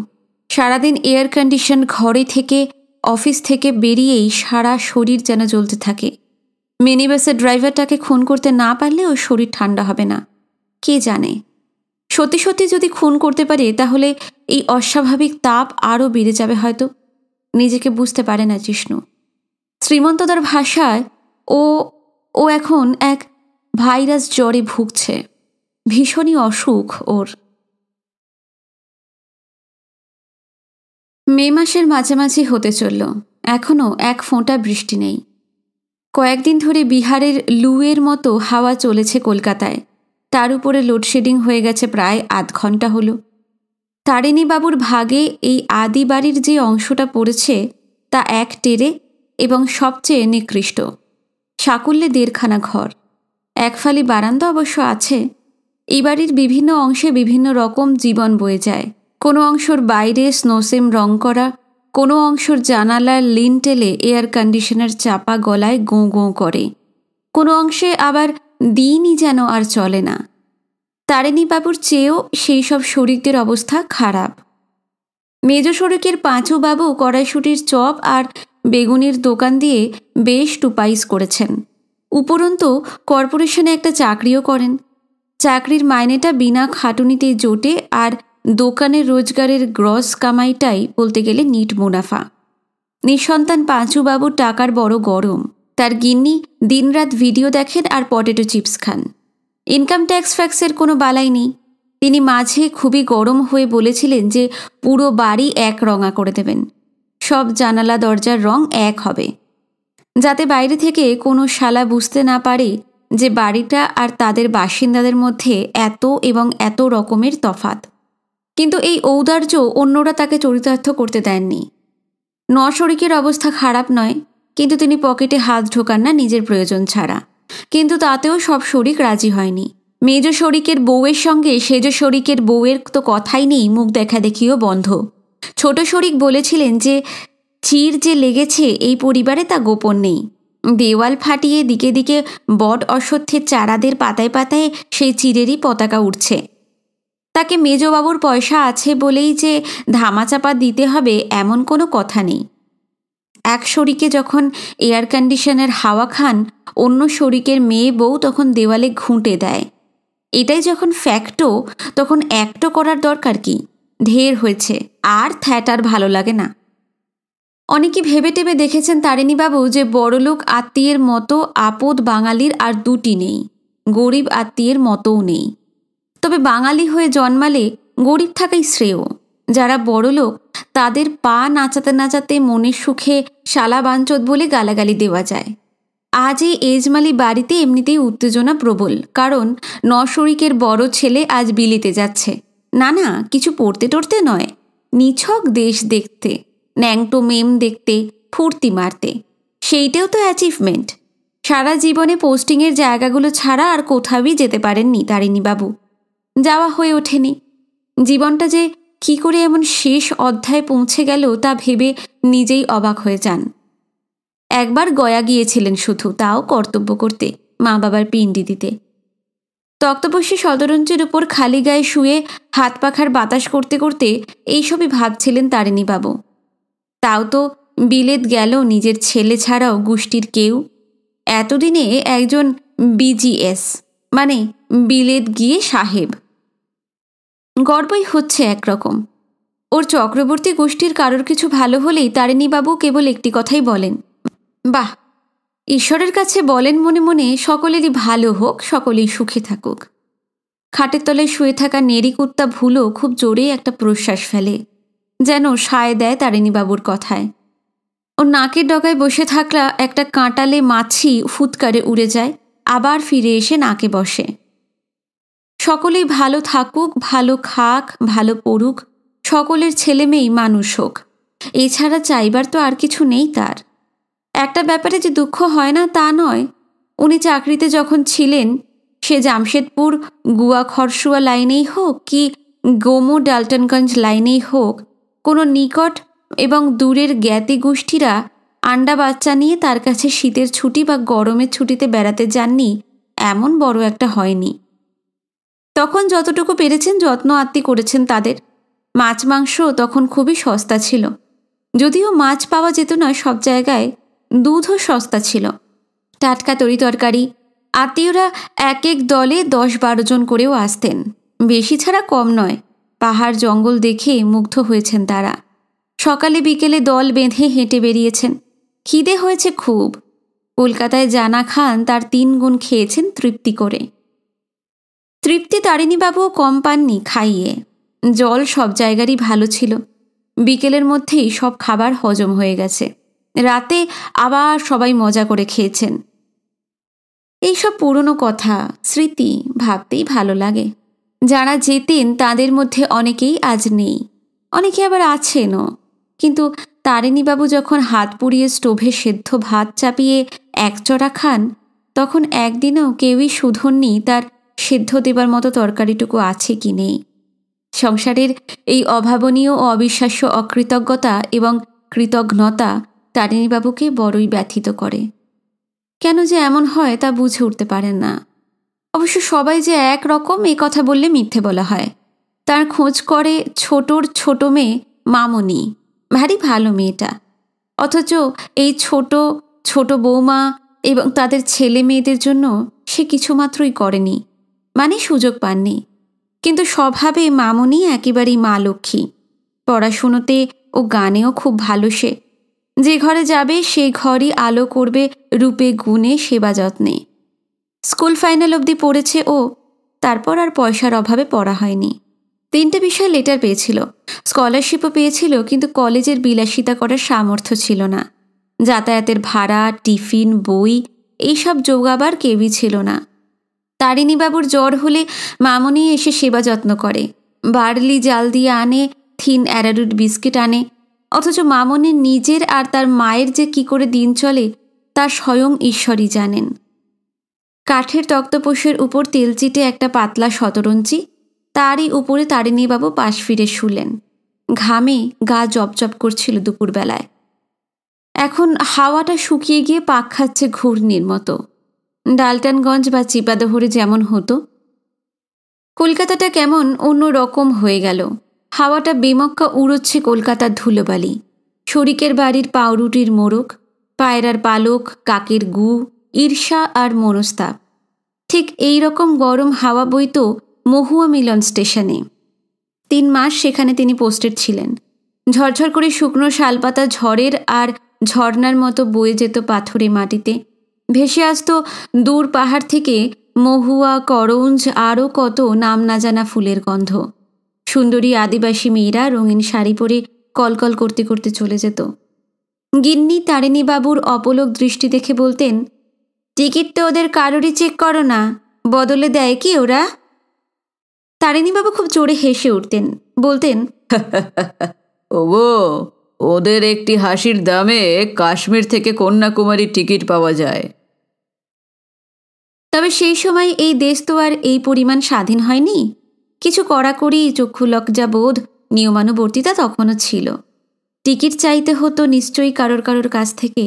সারাদিন এয়ার কন্ডিশন ঘরে থেকে অফিস থেকে বেরিয়েই সারা শরীর যেন জ্বলতে থাকে মিনিবাসের ড্রাইভারটাকে খুন করতে না পারলে ওর শরীর ঠান্ডা হবে না কে জানে সত্যি সত্যি যদি খুন করতে পারি তাহলে এই অস্বাভাবিক তাপ আরও বেড়ে যাবে হয়তো নিজেকে বুঝতে পারে না জিষ্ণু শ্রীমন্তদার ভাষায় ও ও এখন এক ভাইরাস জ্বরে ভুগছে ভীষণই অসুখ ওর মে মাসের মাঝামাঝি হতে চলল এখনও এক ফোঁটা বৃষ্টি নেই কয়েকদিন ধরে বিহারের লুয়ের মতো হাওয়া চলেছে কলকাতায় তার উপরে লোডশেডিং হয়ে গেছে প্রায় আধ ঘন্টা হলো তারিণীবাবুর ভাগে এই আদি বাড়ির যে অংশটা পড়েছে তা এক টেরে এবং সবচেয়ে নিকৃষ্ট সাকুল্যে দেড়খানা ঘর একফালি বারান্দা অবশ্য আছে এই বাড়ির বিভিন্ন অংশে বিভিন্ন রকম জীবন বয়ে যায় কোনো অংশর বাইরে স্নোসেম রং করা কোনো অংশর জানালার লিনটেলে এয়ার কন্ডিশনার চাপা গলায় গোঁ গোঁ করে কোনো অংশে আবার দিনই যেন আর চলে না তারিণীবাবুর চেয়েও সেই সব শরিকদের অবস্থা খারাপ মেজ শরিকের পাঁচুবাবু কড়াইশুটির চপ আর বেগুনির দোকান দিয়ে বেশ টুপাইস করেছেন উপরন্তু কর্পোরেশনে একটা চাকরিও করেন চাকরির মাইনেটা বিনা খাটুনিতে জোটে আর দোকানের রোজগারের গ্রস কামাইটাই বলতে গেলে নিট মুনাফা নিঃসন্তান বাবু টাকার বড় গরম তার গিন্নি দিনরাত ভিডিও দেখেন আর পটেটো চিপস খান ইনকাম ট্যাক্স ফ্যাক্সের কোনো বালাই নেই তিনি মাঝে খুবই গরম হয়ে বলেছিলেন যে পুরো বাড়ি এক রঙা করে দেবেন সব জানালা দরজার রং এক হবে যাতে বাইরে থেকে কোনো শালা বুঝতে না পারে যে বাড়িটা আর তাদের বাসিন্দাদের মধ্যে এত এবং এত রকমের তফাত কিন্তু এই ঔদার্য অন্যরা তাকে চরিতার্থ করতে দেননি নশরিকের অবস্থা খারাপ নয় কিন্তু তিনি পকেটে হাত ঢোকান না নিজের প্রয়োজন ছাড়া কিন্তু তাতেও সব শরিক রাজি হয়নি মেজ শরিকের বউয়ের সঙ্গে সেজ শরিকের বউয়ের তো কথাই নেই মুখ দেখা দেখিও বন্ধ ছোট শরিক বলেছিলেন যে চির যে লেগেছে এই পরিবারে তা গোপন নেই দেওয়াল ফাটিয়ে দিকে দিকে বট অসত্যের চারাদের পাতায় পাতায় সেই চিরেরই পতাকা উঠছে তাকে মেজবাবুর পয়সা আছে বলেই যে ধামাচাপা দিতে হবে এমন কোনো কথা নেই এক শরিকে যখন এয়ার কন্ডিশনের হাওয়া খান অন্য শরিকের মেয়ে বউ তখন দেওয়ালে ঘুঁটে দেয় এটাই যখন ফ্যাক্টো তখন অ্যাক্টো করার দরকার কি ঢের হয়েছে আর থ্যাটার ভালো লাগে না অনেকে ভেবে টেবে দেখেছেন তারিণীবাবু যে বড়লোক আত্মীয়ের মতো আপদ বাঙালির আর দুটি নেই গরিব আত্মীয়ের মতোও নেই তবে বাঙালি হয়ে জন্মালে গরিব থাকাই শ্রেয় যারা লোক তাদের পা নাচাতে নাচাতে মনের সুখে শালা বাঞ্চত বলে গালাগালি দেওয়া যায় আজ এই এজমালি বাড়িতে এমনিতেই উত্তেজনা প্রবল কারণ নশরিকের বড় ছেলে আজ বিলিতে যাচ্ছে না না কিছু পড়তে টরতে নয় নিছক দেশ দেখতে ন্যাংটো মেম দেখতে ফুর্তি মারতে সেইটাও তো অ্যাচিভমেন্ট সারা জীবনে পোস্টিংয়ের জায়গাগুলো ছাড়া আর কোথাওই যেতে পারেননি তারিণীবাবু যাওয়া হয়ে ওঠেনি জীবনটা যে কি করে এমন শেষ অধ্যায় পৌঁছে গেল তা ভেবে নিজেই অবাক হয়ে যান একবার গয়া গিয়েছিলেন শুধু তাও কর্তব্য করতে মা বাবার পিণ্ডি দিতে তক্তপস্যী সদরঞ্চের উপর খালি গায়ে শুয়ে হাত পাখার বাতাস করতে করতে এইসবই ভাবছিলেন তারিণীবাবু তাও তো বিলেত গেল নিজের ছেলে ছাড়াও গোষ্ঠীর কেউ এতদিনে একজন বিজিএস মানে বিলেত গিয়ে সাহেব গর্বই হচ্ছে একরকম ওর চক্রবর্তী গোষ্ঠীর কারোর কিছু ভালো হলেই তারিণীবাবু কেবল একটি কথাই বলেন বাহ ঈশ্বরের কাছে বলেন মনে মনে সকলেরই ভালো হোক সকলেই সুখে থাকুক খাটের তলায় শুয়ে থাকা নেরি কুর্তা ভুলো খুব জোরেই একটা প্রশ্বাস ফেলে যেন সায় দেয় তারিণীবাবুর কথায় ওর নাকের ডগায় বসে থাকলা একটা কাঁটালে মাছি ফুৎকারে উড়ে যায় আবার ফিরে এসে নাকে বসে সকলেই ভালো থাকুক ভালো খাক ভালো পড়ুক সকলের ছেলে মেয়েই মানুষ হোক এছাড়া চাইবার তো আর কিছু নেই তার একটা ব্যাপারে যে দুঃখ হয় না তা নয় উনি চাকরিতে যখন ছিলেন সে জামশেদপুর গুয়া খরসুয়া লাইনেই হোক কি গোমো ডালটনগঞ্জ লাইনেই হোক কোনো নিকট এবং দূরের জ্ঞাতি গোষ্ঠীরা আন্ডা বাচ্চা নিয়ে তার কাছে শীতের ছুটি বা গরমের ছুটিতে বেড়াতে যাননি এমন বড় একটা হয়নি তখন যতটুকু পেরেছেন যত্ন আত্মি করেছেন তাদের মাছ মাংস তখন খুবই সস্তা ছিল যদিও মাছ পাওয়া যেত না সব জায়গায় দুধও সস্তা ছিল টাটকা তরি তরকারি আত্মীয়রা এক এক দলে দশ বারো জন করেও আসতেন বেশি ছাড়া কম নয় পাহাড় জঙ্গল দেখে মুগ্ধ হয়েছেন তারা সকালে বিকেলে দল বেঁধে হেঁটে বেরিয়েছেন খিদে হয়েছে খুব কলকাতায় জানা খান তার তিন গুণ খেয়েছেন তৃপ্তি করে তৃপ্তি তারিণীবাবু কম পাননি খাইয়ে জল সব জায়গারই ভালো ছিল বিকেলের মধ্যেই সব খাবার হজম হয়ে গেছে রাতে আবার সবাই মজা করে খেয়েছেন এইসব পুরনো কথা স্মৃতি ভাবতেই ভালো লাগে যারা যেতেন তাদের মধ্যে অনেকেই আজ নেই অনেকে আবার আছেনও কিন্তু তারিণীবাবু যখন হাত পুড়িয়ে স্টোভে সেদ্ধ ভাত চাপিয়ে একচড়া খান তখন একদিনও কেউই শুধননি তার সিদ্ধ দেবার মতো তরকারিটুকু আছে কি নেই সংসারের এই অভাবনীয় ও অবিশ্বাস্য অকৃতজ্ঞতা এবং কৃতজ্ঞতা তারিণীবাবুকে বড়ই ব্যথিত করে কেন যে এমন হয় তা বুঝে উঠতে পারেন না অবশ্য সবাই যে এক রকম এ কথা বললে মিথ্যে বলা হয় তার খোঁজ করে ছোটর ছোট মেয়ে মামনি ভারী ভালো মেয়েটা অথচ এই ছোট ছোট বৌমা এবং তাদের ছেলে মেয়েদের জন্য সে কিছুমাত্রই করেনি মানে সুযোগ পাননি কিন্তু স্বভাবে মামনি একেবারেই মা লক্ষ্মী পড়াশুনোতে ও গানেও খুব ভালো সে যে ঘরে যাবে সেই ঘরই আলো করবে রূপে গুণে সেবা যত্নে স্কুল ফাইনাল অবধি পড়েছে ও তারপর আর পয়সার অভাবে পড়া হয়নি তিনটে বিষয় লেটার পেয়েছিল স্কলারশিপও পেয়েছিল কিন্তু কলেজের বিলাসিতা করার সামর্থ্য ছিল না যাতায়াতের ভাড়া টিফিন বই এইসব যোগাবার কেউই ছিল না তারিণীবাবুর জ্বর হলে মামনি এসে সেবা যত্ন করে বার্লি জাল দিয়ে আনে থিন অ্যারারুট বিস্কিট আনে অথচ মামনের নিজের আর তার মায়ের যে কি করে দিন চলে তা স্বয়ং ঈশ্বরই জানেন কাঠের তক্তপোষের উপর তেলচিটে একটা পাতলা শতরঞ্চি তারই উপরে তারিণীবাবু পাশ ফিরে শুলেন ঘামে গা জপজপ করছিল দুপুরবেলায় এখন হাওয়াটা শুকিয়ে গিয়ে পাক খাচ্ছে ঘূর্ণির মতো ডালটানগঞ্জ বা চিপাদহরে যেমন হতো কলকাতাটা কেমন অন্য রকম হয়ে গেল হাওয়াটা বেমক্কা উড়োচ্ছে কলকাতার ধুলোবালি শরিকের বাড়ির পাউরুটির মোড়ক পায়রার পালক কাকের গু ঈর্ষা আর মনস্তাপ ঠিক এই রকম গরম হাওয়া বইত মহুয়া মিলন স্টেশনে তিন মাস সেখানে তিনি পোস্টেড ছিলেন ঝরঝর করে শুকনো শালপাতা ঝড়ের আর ঝর্নার মতো বয়ে যেত পাথরে মাটিতে ভেসে আসত দূর পাহাড় থেকে মহুয়া করঞ্জ আরও কত নাম না জানা ফুলের গন্ধ সুন্দরী আদিবাসী মেয়েরা রঙিন শাড়ি পরে কলকল করতে করতে চলে যেত গিন্নি তারিণীবাবুর অপলক দৃষ্টি দেখে বলতেন টিকিট তো ওদের কারোরই চেক করো না বদলে দেয় কি ওরা তারিণীবাবু খুব জোরে হেসে উঠতেন বলতেন ও ওদের একটি হাসির দামে কাশ্মীর থেকে কন্যাকুমারী টিকিট পাওয়া যায় তবে সেই সময় এই দেশ তো আর এই পরিমাণ স্বাধীন হয়নি কিছু কড়াকড়ি যা বোধ নিয়মানুবর্তিতা তখনও ছিল টিকিট চাইতে হতো নিশ্চয়ই কারোর কারোর কাছ থেকে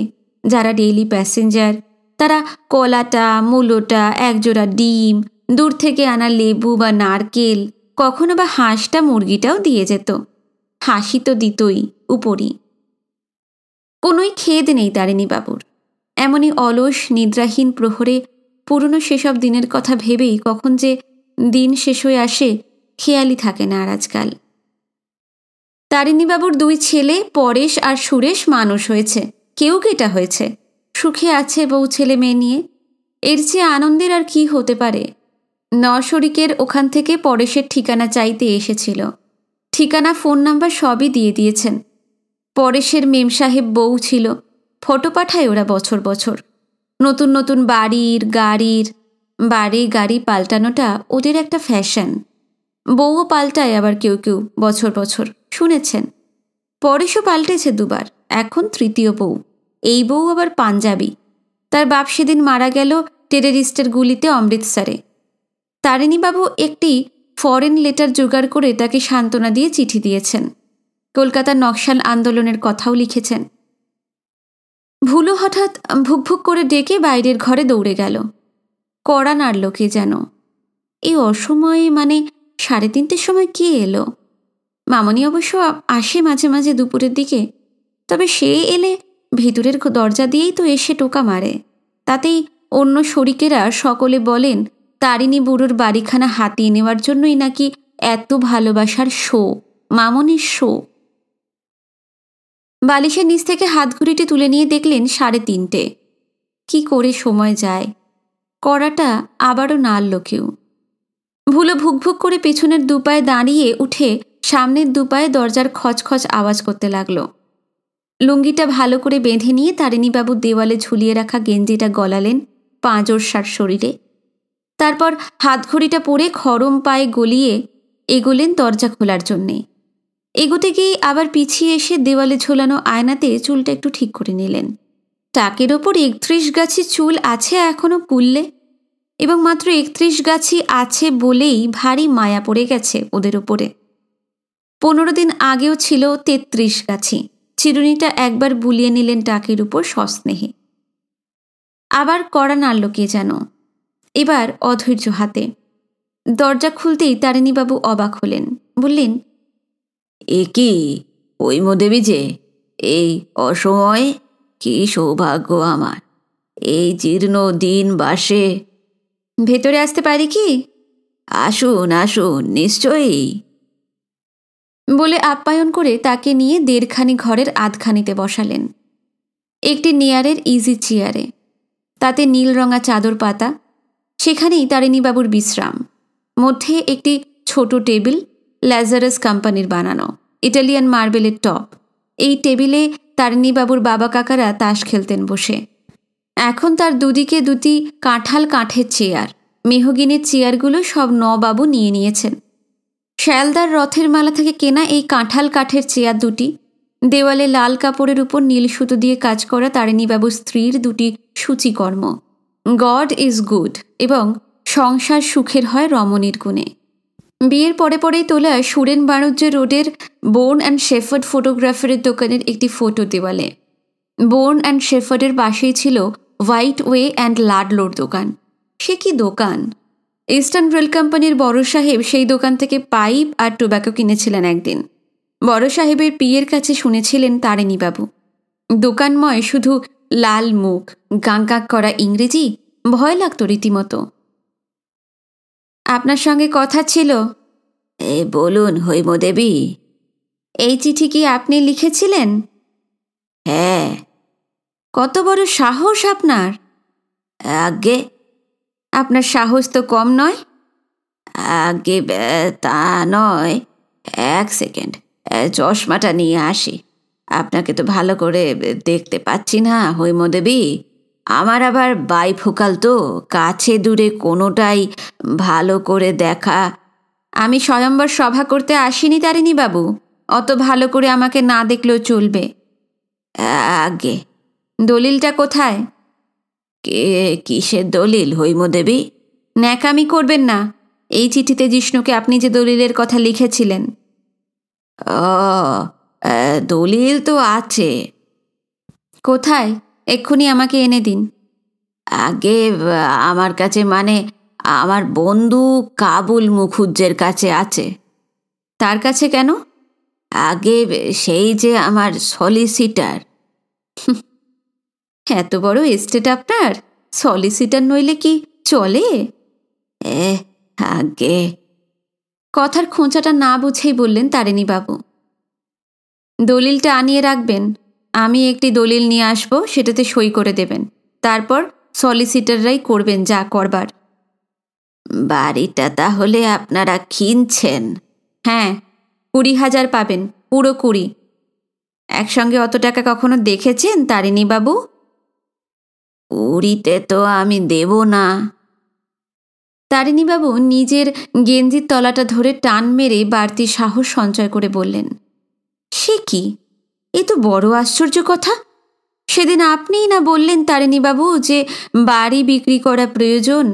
যারা ডেইলি প্যাসেঞ্জার তারা কলাটা মূলোটা একজোড়া ডিম দূর থেকে আনা লেবু বা নারকেল কখনো বা হাঁসটা মুরগিটাও দিয়ে যেত হাসি তো দিতই উপরি কোনোই খেদ নেই বাবুর এমনই অলস নিদ্রাহীন প্রহরে পুরনো সেসব দিনের কথা ভেবেই কখন যে দিন শেষ হয়ে আসে খেয়ালি থাকে না আর আজকাল তারিণীবাবুর দুই ছেলে পরেশ আর সুরেশ মানুষ হয়েছে কেউ কেটা হয়েছে সুখে আছে বউ ছেলে মেয়ে নিয়ে এর চেয়ে আনন্দের আর কি হতে পারে নশরিকের ওখান থেকে পরেশের ঠিকানা চাইতে এসেছিল ঠিকানা ফোন নাম্বার সবই দিয়ে দিয়েছেন পরেশের মেম সাহেব বউ ছিল ফটো পাঠায় ওরা বছর বছর নতুন নতুন বাড়ির গাড়ির বাড়ি গাড়ি পাল্টানোটা ওদের একটা ফ্যাশন বউও পাল্টায় আবার কেউ কেউ বছর বছর শুনেছেন পরেশও পাল্টেছে দুবার এখন তৃতীয় বউ এই বউ আবার পাঞ্জাবি তার বাপ সেদিন মারা গেল টেরিস্টের গুলিতে অমৃতসরে তারিণীবাবু একটি ফরেন লেটার জোগাড় করে তাকে সান্ত্বনা দিয়ে চিঠি দিয়েছেন কলকাতা নকশাল আন্দোলনের কথাও লিখেছেন ভুলো হঠাৎ ভুকভুক করে ডেকে বাইরের ঘরে দৌড়ে গেল কড়া নাড়ল কে যেন এই অসময়ে মানে সাড়ে তিনটের সময় কে এলো মামনি অবশ্য আসে মাঝে মাঝে দুপুরের দিকে তবে সে এলে ভিতরের দরজা দিয়েই তো এসে টোকা মারে তাতেই অন্য শরিকেরা সকলে বলেন তারিণী বুড়োর বাড়িখানা হাতিয়ে নেওয়ার জন্যই নাকি এত ভালোবাসার শো মামনের শো বালিশের নিচ থেকে হাত ঘুরিটি তুলে নিয়ে দেখলেন সাড়ে তিনটে কি করে সময় যায় কড়াটা আবারও নাড়ল কেউ ভুলো ভুকভুক করে পেছনের দুপায়ে দাঁড়িয়ে উঠে সামনের দুপায়ে দরজার খচখচ আওয়াজ করতে লাগলো লুঙ্গিটা ভালো করে বেঁধে নিয়ে তারিণীবাবু দেওয়ালে ঝুলিয়ে রাখা গেঞ্জিটা গলালেন পাঁজর সার শরীরে তারপর হাতঘড়িটা পরে খরম পায়ে গলিয়ে এগোলেন দরজা খোলার জন্যে এগোতে গিয়ে আবার পিছিয়ে এসে দেওয়ালে ঝোলানো আয়নাতে চুলটা একটু ঠিক করে নিলেন টাকের ওপর একত্রিশ গাছি চুল আছে এখনও পুললে এবং মাত্র একত্রিশ গাছি আছে বলেই ভারী মায়া পড়ে গেছে ওদের উপরে পনেরো দিন আগেও ছিল তেত্রিশ গাছি চিরুনিটা একবার বুলিয়ে নিলেন টাকের উপর সস্নেহে আবার কড়া নাড়ল কে জানো এবার অধৈর্য হাতে দরজা খুলতেই তারিণীবাবু অবাক হলেন বললেন এ কি মদেবী যে এই অসময়ে কি সৌভাগ্য আমার এই জীর্ণ দিন বাসে ভেতরে আসতে পারি কি আসুন আসুন নিশ্চয়ই বলে আপ্যায়ন করে তাকে নিয়ে দেড়খানি ঘরের আধখানিতে বসালেন একটি নেয়ারের ইজি চেয়ারে তাতে নীল রঙা চাদর পাতা সেখানেই তারিণীবাবুর বিশ্রাম মধ্যে একটি ছোট টেবিল ল্যাজারাস কোম্পানির বানানো ইটালিয়ান মার্বেলের টপ এই টেবিলে তারিণীবাবুর বাবা কাকারা তাস খেলতেন বসে এখন তার দুদিকে দুটি কাঁঠাল কাঠের চেয়ার মেহগিনের চেয়ারগুলো সব নবাবু নিয়ে নিয়েছেন শ্যালদার রথের মালা থেকে কেনা এই কাঁঠাল কাঠের চেয়ার দুটি দেওয়ালে লাল কাপড়ের উপর নীল সুতো দিয়ে কাজ করা তারিণীবাবুর স্ত্রীর দুটি সূচিকর্ম গড ইজ গুড এবং সংসার সুখের হয় রমণীর গুণে বিয়ের পরে পরেই তোলা সুরেন বাণিজ্য রোডের বোর্ন অ্যান্ড শেফার্ড ফটোগ্রাফারের দোকানের একটি ফটো দেওয়ালে বোর্ন অ্যান্ড শেফার্ডের পাশেই ছিল হোয়াইট ওয়ে অ্যান্ড লাডলোর দোকান সে কি দোকান ইস্টার্ন রেল কোম্পানির বড় সাহেব সেই দোকান থেকে পাইপ আর টোব্যাকো কিনেছিলেন একদিন বড় সাহেবের পিয়ের কাছে শুনেছিলেন তারিণীবাবু দোকানময় শুধু লাল মুখ গাঁকাক করা ইংরেজি ভয় লাগতো রীতিমতো আপনার সঙ্গে কথা ছিল এ বলুন হৈমদেবী এই চিঠি কি আপনি লিখেছিলেন হ্যাঁ কত বড় সাহস আপনার আগে আপনার সাহস তো কম নয় আগে তা নয় এক সেকেন্ড চশমাটা নিয়ে আসি আপনাকে তো ভালো করে দেখতে পাচ্ছি না হৈমদেবী আমার আবার বাইফোকাল তো কাছে দূরে কোনোটাই ভালো করে দেখা আমি স্বয়ম্বর সভা করতে আসিনি তারিনী বাবু অত ভালো করে আমাকে না দেখলেও চলবে আগে দলিলটা কোথায় কে কিসের দলিল হৈমদেবী ন্যাকামি করবেন না এই চিঠিতে জিষ্ণুকে আপনি যে দলিলের কথা লিখেছিলেন ও দলিল তো আছে কোথায় এক্ষুনি আমাকে এনে দিন আগে আমার কাছে মানে আমার বন্ধু কাবুল মুখুজ্জের কাছে আছে তার কাছে কেন আগে সেই যে আমার সলিসিটার এত বড় এস্টেট আপনার সলিসিটার নইলে কি চলে আগে কথার খোঁচাটা না বুঝেই বললেন তারিণীবাবু দলিলটা আনিয়ে রাখবেন আমি একটি দলিল নিয়ে আসব সেটাতে সই করে দেবেন তারপর সলিসিটাররাই করবেন যা করবার বাড়িটা তাহলে আপনারা কিনছেন হ্যাঁ কুড়ি হাজার পাবেন পুরো কুড়ি একসঙ্গে অত টাকা কখনো দেখেছেন তারিণীবাবু কুড়িতে তো আমি দেব না তারিণীবাবু নিজের গেঞ্জির তলাটা ধরে টান মেরে বাড়তি সাহস সঞ্চয় করে বললেন সে কি এ তো বড় আশ্চর্য কথা সেদিন আপনিই না বললেন তারিণীবাবু যে বাড়ি বিক্রি করা প্রয়োজন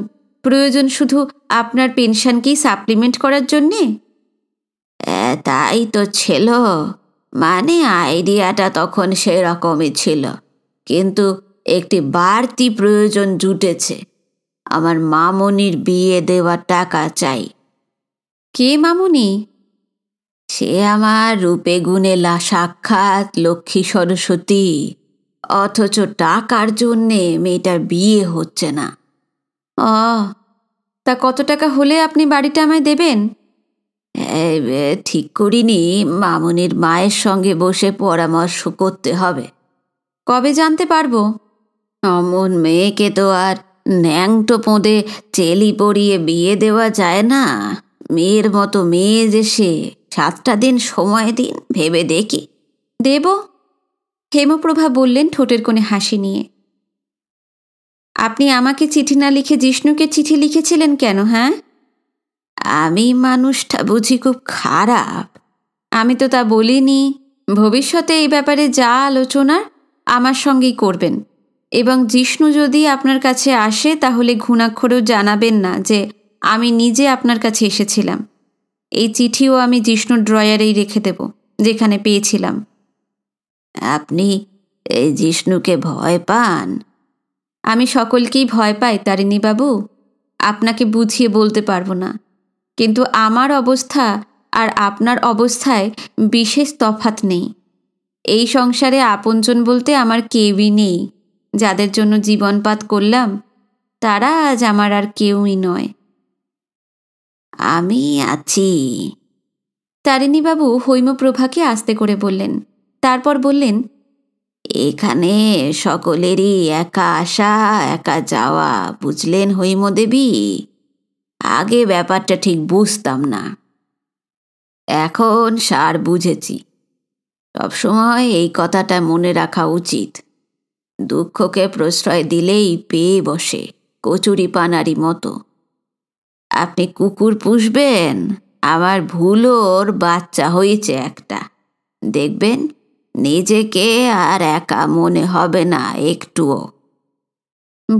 প্রয়োজন শুধু আপনার পেনশনকেই সাপ্লিমেন্ট করার জন্যে তাই তো ছিল মানে আইডিয়াটা তখন সেরকমই ছিল কিন্তু একটি বাড়তি প্রয়োজন জুটেছে আমার মামনির বিয়ে দেওয়ার টাকা চাই কে মামনি সে আমার রূপে গুণে লা সাক্ষাৎ লক্ষ্মী সরস্বতী অথচ টাকার জন্যে মেয়েটার বিয়ে হচ্ছে না অ তা কত টাকা হলে আপনি বাড়িটা আমায় দেবেন ঠিক করিনি মামুনির মায়ের সঙ্গে বসে পরামর্শ করতে হবে কবে জানতে পারবো অমন মেয়েকে তো আর ন্যাংটো পোঁদে চেলি পরিয়ে বিয়ে দেওয়া যায় না মেয়ের মতো মেয়ে যে সে সাতটা দিন সময় দিন ভেবে দেখি দেব হেমপ্রভা বললেন ঠোঁটের কোণে হাসি নিয়ে আপনি আমাকে চিঠি না লিখে জিষ্ণুকে চিঠি লিখেছিলেন কেন হ্যাঁ আমি মানুষটা বুঝি খুব খারাপ আমি তো তা বলিনি ভবিষ্যতে এই ব্যাপারে যা আলোচনার আমার সঙ্গেই করবেন এবং জিষ্ণু যদি আপনার কাছে আসে তাহলে ঘুণাক্ষরেও জানাবেন না যে আমি নিজে আপনার কাছে এসেছিলাম এই চিঠিও আমি জিষ্ণুর ড্রয়ারেই রেখে দেব যেখানে পেয়েছিলাম আপনি এই জিষ্ণুকে ভয় পান আমি সকলকেই ভয় পাই তারিণীবাবু আপনাকে বুঝিয়ে বলতে পারবো না কিন্তু আমার অবস্থা আর আপনার অবস্থায় বিশেষ তফাত নেই এই সংসারে আপনজন বলতে আমার কেউই নেই যাদের জন্য জীবনপাত করলাম তারা আজ আমার আর কেউই নয় আমি আছি তারিণীবাবু হৈমপ্রভাকে আস্তে করে বললেন তারপর বললেন এখানে সকলেরই একা আসা একা যাওয়া বুঝলেন হৈমদেবী আগে ব্যাপারটা ঠিক বুঝতাম না এখন সার বুঝেছি সবসময় এই কথাটা মনে রাখা উচিত দুঃখকে প্রশ্রয় দিলেই পেয়ে বসে কচুরি পানারি মতো আপনি কুকুর পুষবেন আমার ভুলোর বাচ্চা হয়েছে একটা দেখবেন নিজেকে আর একা মনে হবে না একটুও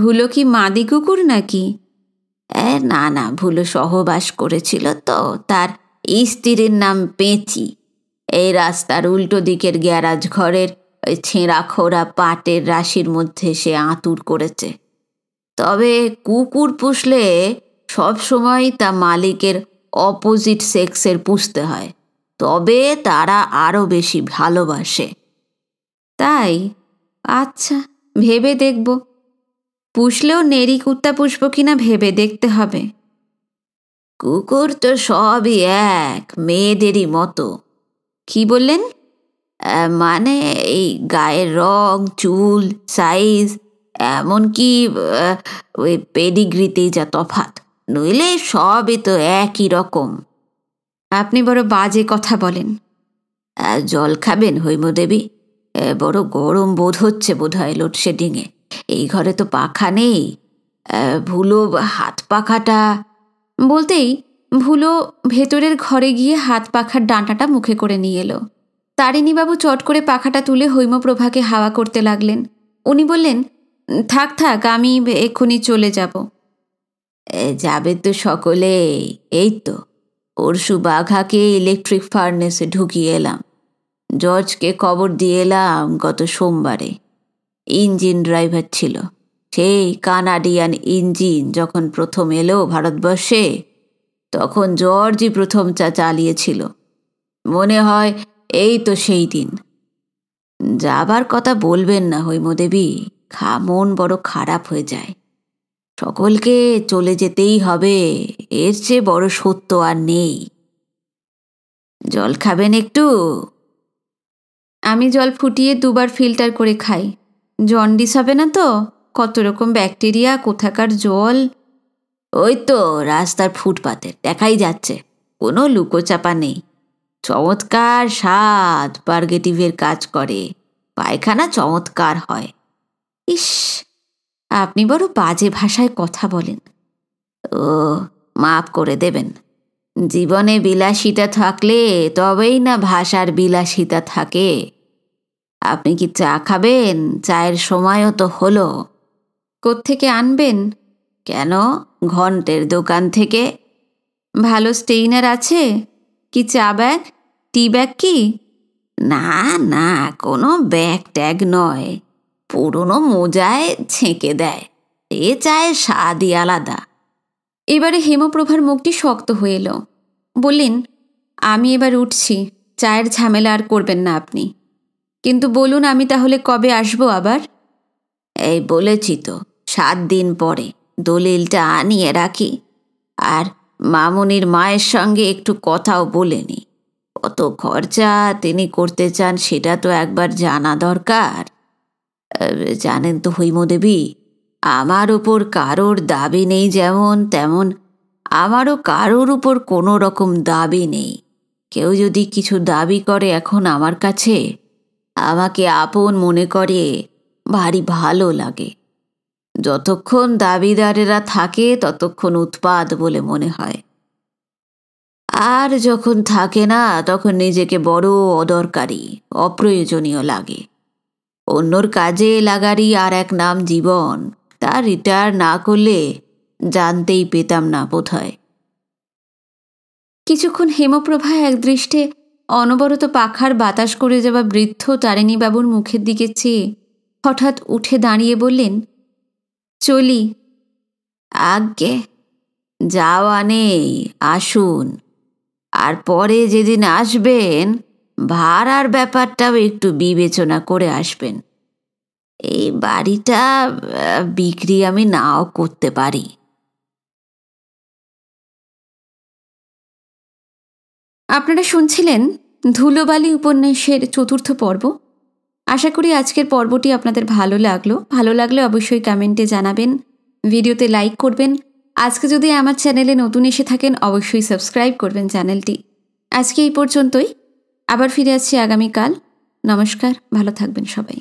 ভুলো কি মাদি কুকুর নাকি না না ভুলো সহবাস করেছিল তো তার স্ত্রীর নাম পেঁচি এই রাস্তার উল্টো দিকের গ্যারাজ ঘরের ওই ছেঁড়া খোড়া পাটের রাশির মধ্যে সে আঁতুর করেছে তবে কুকুর পুষলে সময় তা মালিকের অপোজিট সেক্সের পুষতে হয় তবে তারা আরও বেশি ভালোবাসে তাই আচ্ছা ভেবে দেখব পুষলেও নেরি কুত্তা পুষব কিনা ভেবে দেখতে হবে কুকুর তো সবই এক মেয়েদেরই মতো কি বললেন মানে এই গায়ের রং চুল সাইজ এমনকি ওই পেডিগ্রিতেই যা তফাত নইলে সবই তো একই রকম আপনি বড় বাজে কথা বলেন জল খাবেন হৈমদেবী বড় গরম বোধ হচ্ছে বোধ হয় লোডশেডিংয়ে এই ঘরে তো পাখা নেই ভুলো হাত পাখাটা বলতেই ভুলো ভেতরের ঘরে গিয়ে হাত পাখার ডাঁটাটা মুখে করে নিয়ে এলো তারিণীবাবু চট করে পাখাটা তুলে হৈমপ্রভাকে হাওয়া করতে লাগলেন উনি বললেন থাক থাক আমি এক্ষুনি চলে যাব যাবে তো সকলে এই তো পরশু বাঘাকে ইলেকট্রিক ফার্নেসে ঢুকিয়ে এলাম জর্জকে খবর দিয়ে এলাম গত সোমবারে ইঞ্জিন ড্রাইভার ছিল সেই কানাডিয়ান ইঞ্জিন যখন প্রথম এলো ভারতবর্ষে তখন জর্জই প্রথম চা চালিয়েছিল মনে হয় এই তো সেই দিন যাবার কথা বলবেন না হৈমদেবী খা মন বড় খারাপ হয়ে যায় সকলকে চলে যেতেই হবে এর চেয়ে বড় সত্য আর নেই জল খাবেন একটু আমি জল ফুটিয়ে দুবার ফিল্টার করে খাই জন্ডিস হবে না তো কত রকম ব্যাকটেরিয়া কোথাকার জল ওই তো রাস্তার ফুটপাতে দেখাই যাচ্ছে কোনো লুকোচাপা নেই চমৎকার স্বাদ বার্গেটিভের কাজ করে পায়খানা চমৎকার হয় ইস আপনি বড় বাজে ভাষায় কথা বলেন ও মাফ করে দেবেন জীবনে বিলাসিতা থাকলে তবেই না ভাষার বিলাসিতা থাকে আপনি কি চা খাবেন চায়ের সময়ও তো হলো কোত্থেকে আনবেন কেন ঘন্টের দোকান থেকে ভালো স্টেইনার আছে কি চা ব্যাগ টি ব্যাগ কি না না কোনো ব্যাগ ট্যাগ নয় পুরনো মোজায় ছেঁকে দেয় এ চায় স্বাদই আলাদা এবারে হেমপ্রভার মুখটি শক্ত হয়ে এলো বললেন আমি এবার উঠছি চায়ের ঝামেলা আর করবেন না আপনি কিন্তু বলুন আমি তাহলে কবে আসব আবার এই বলেছি তো সাত দিন পরে দলিলটা আনিয়ে রাখি আর মামনির মায়ের সঙ্গে একটু কথাও বলেনি কত খরচা তিনি করতে চান সেটা তো একবার জানা দরকার জানেন তো হৈমদেবী আমার ওপর কারোর দাবি নেই যেমন তেমন আমারও কারোর উপর কোনো রকম দাবি নেই কেউ যদি কিছু দাবি করে এখন আমার কাছে আমাকে আপন মনে করে ভারী ভালো লাগে যতক্ষণ দাবিদারেরা থাকে ততক্ষণ উৎপাদ বলে মনে হয় আর যখন থাকে না তখন নিজেকে বড় অদরকারি অপ্রয়োজনীয় লাগে অন্যর কাজে লাগারই আর এক নাম জীবন তা রিটায়ার না করলে জানতেই পেতাম না বোধহয় কিছুক্ষণ হেমপ্রভা একদৃষ্টে অনবরত পাখার বাতাস করে যাওয়া বৃদ্ধ তারিণীবাবুর মুখের দিকে চেয়ে হঠাৎ উঠে দাঁড়িয়ে বললেন চলি আজ্ঞে যাওয়া নেই আসুন আর পরে যেদিন আসবেন ভাড়ার ব্যাপারটাও একটু বিবেচনা করে আসবেন এই বাড়িটা বিক্রি আমি নাও করতে পারি আপনারা শুনছিলেন ধুলোবালি উপন্যাসের চতুর্থ পর্ব আশা করি আজকের পর্বটি আপনাদের ভালো লাগলো ভালো লাগলে অবশ্যই কমেন্টে জানাবেন ভিডিওতে লাইক করবেন আজকে যদি আমার চ্যানেলে নতুন এসে থাকেন অবশ্যই সাবস্ক্রাইব করবেন চ্যানেলটি আজকে এই পর্যন্তই আবার ফিরে আসছি আগামীকাল নমস্কার ভালো থাকবেন সবাই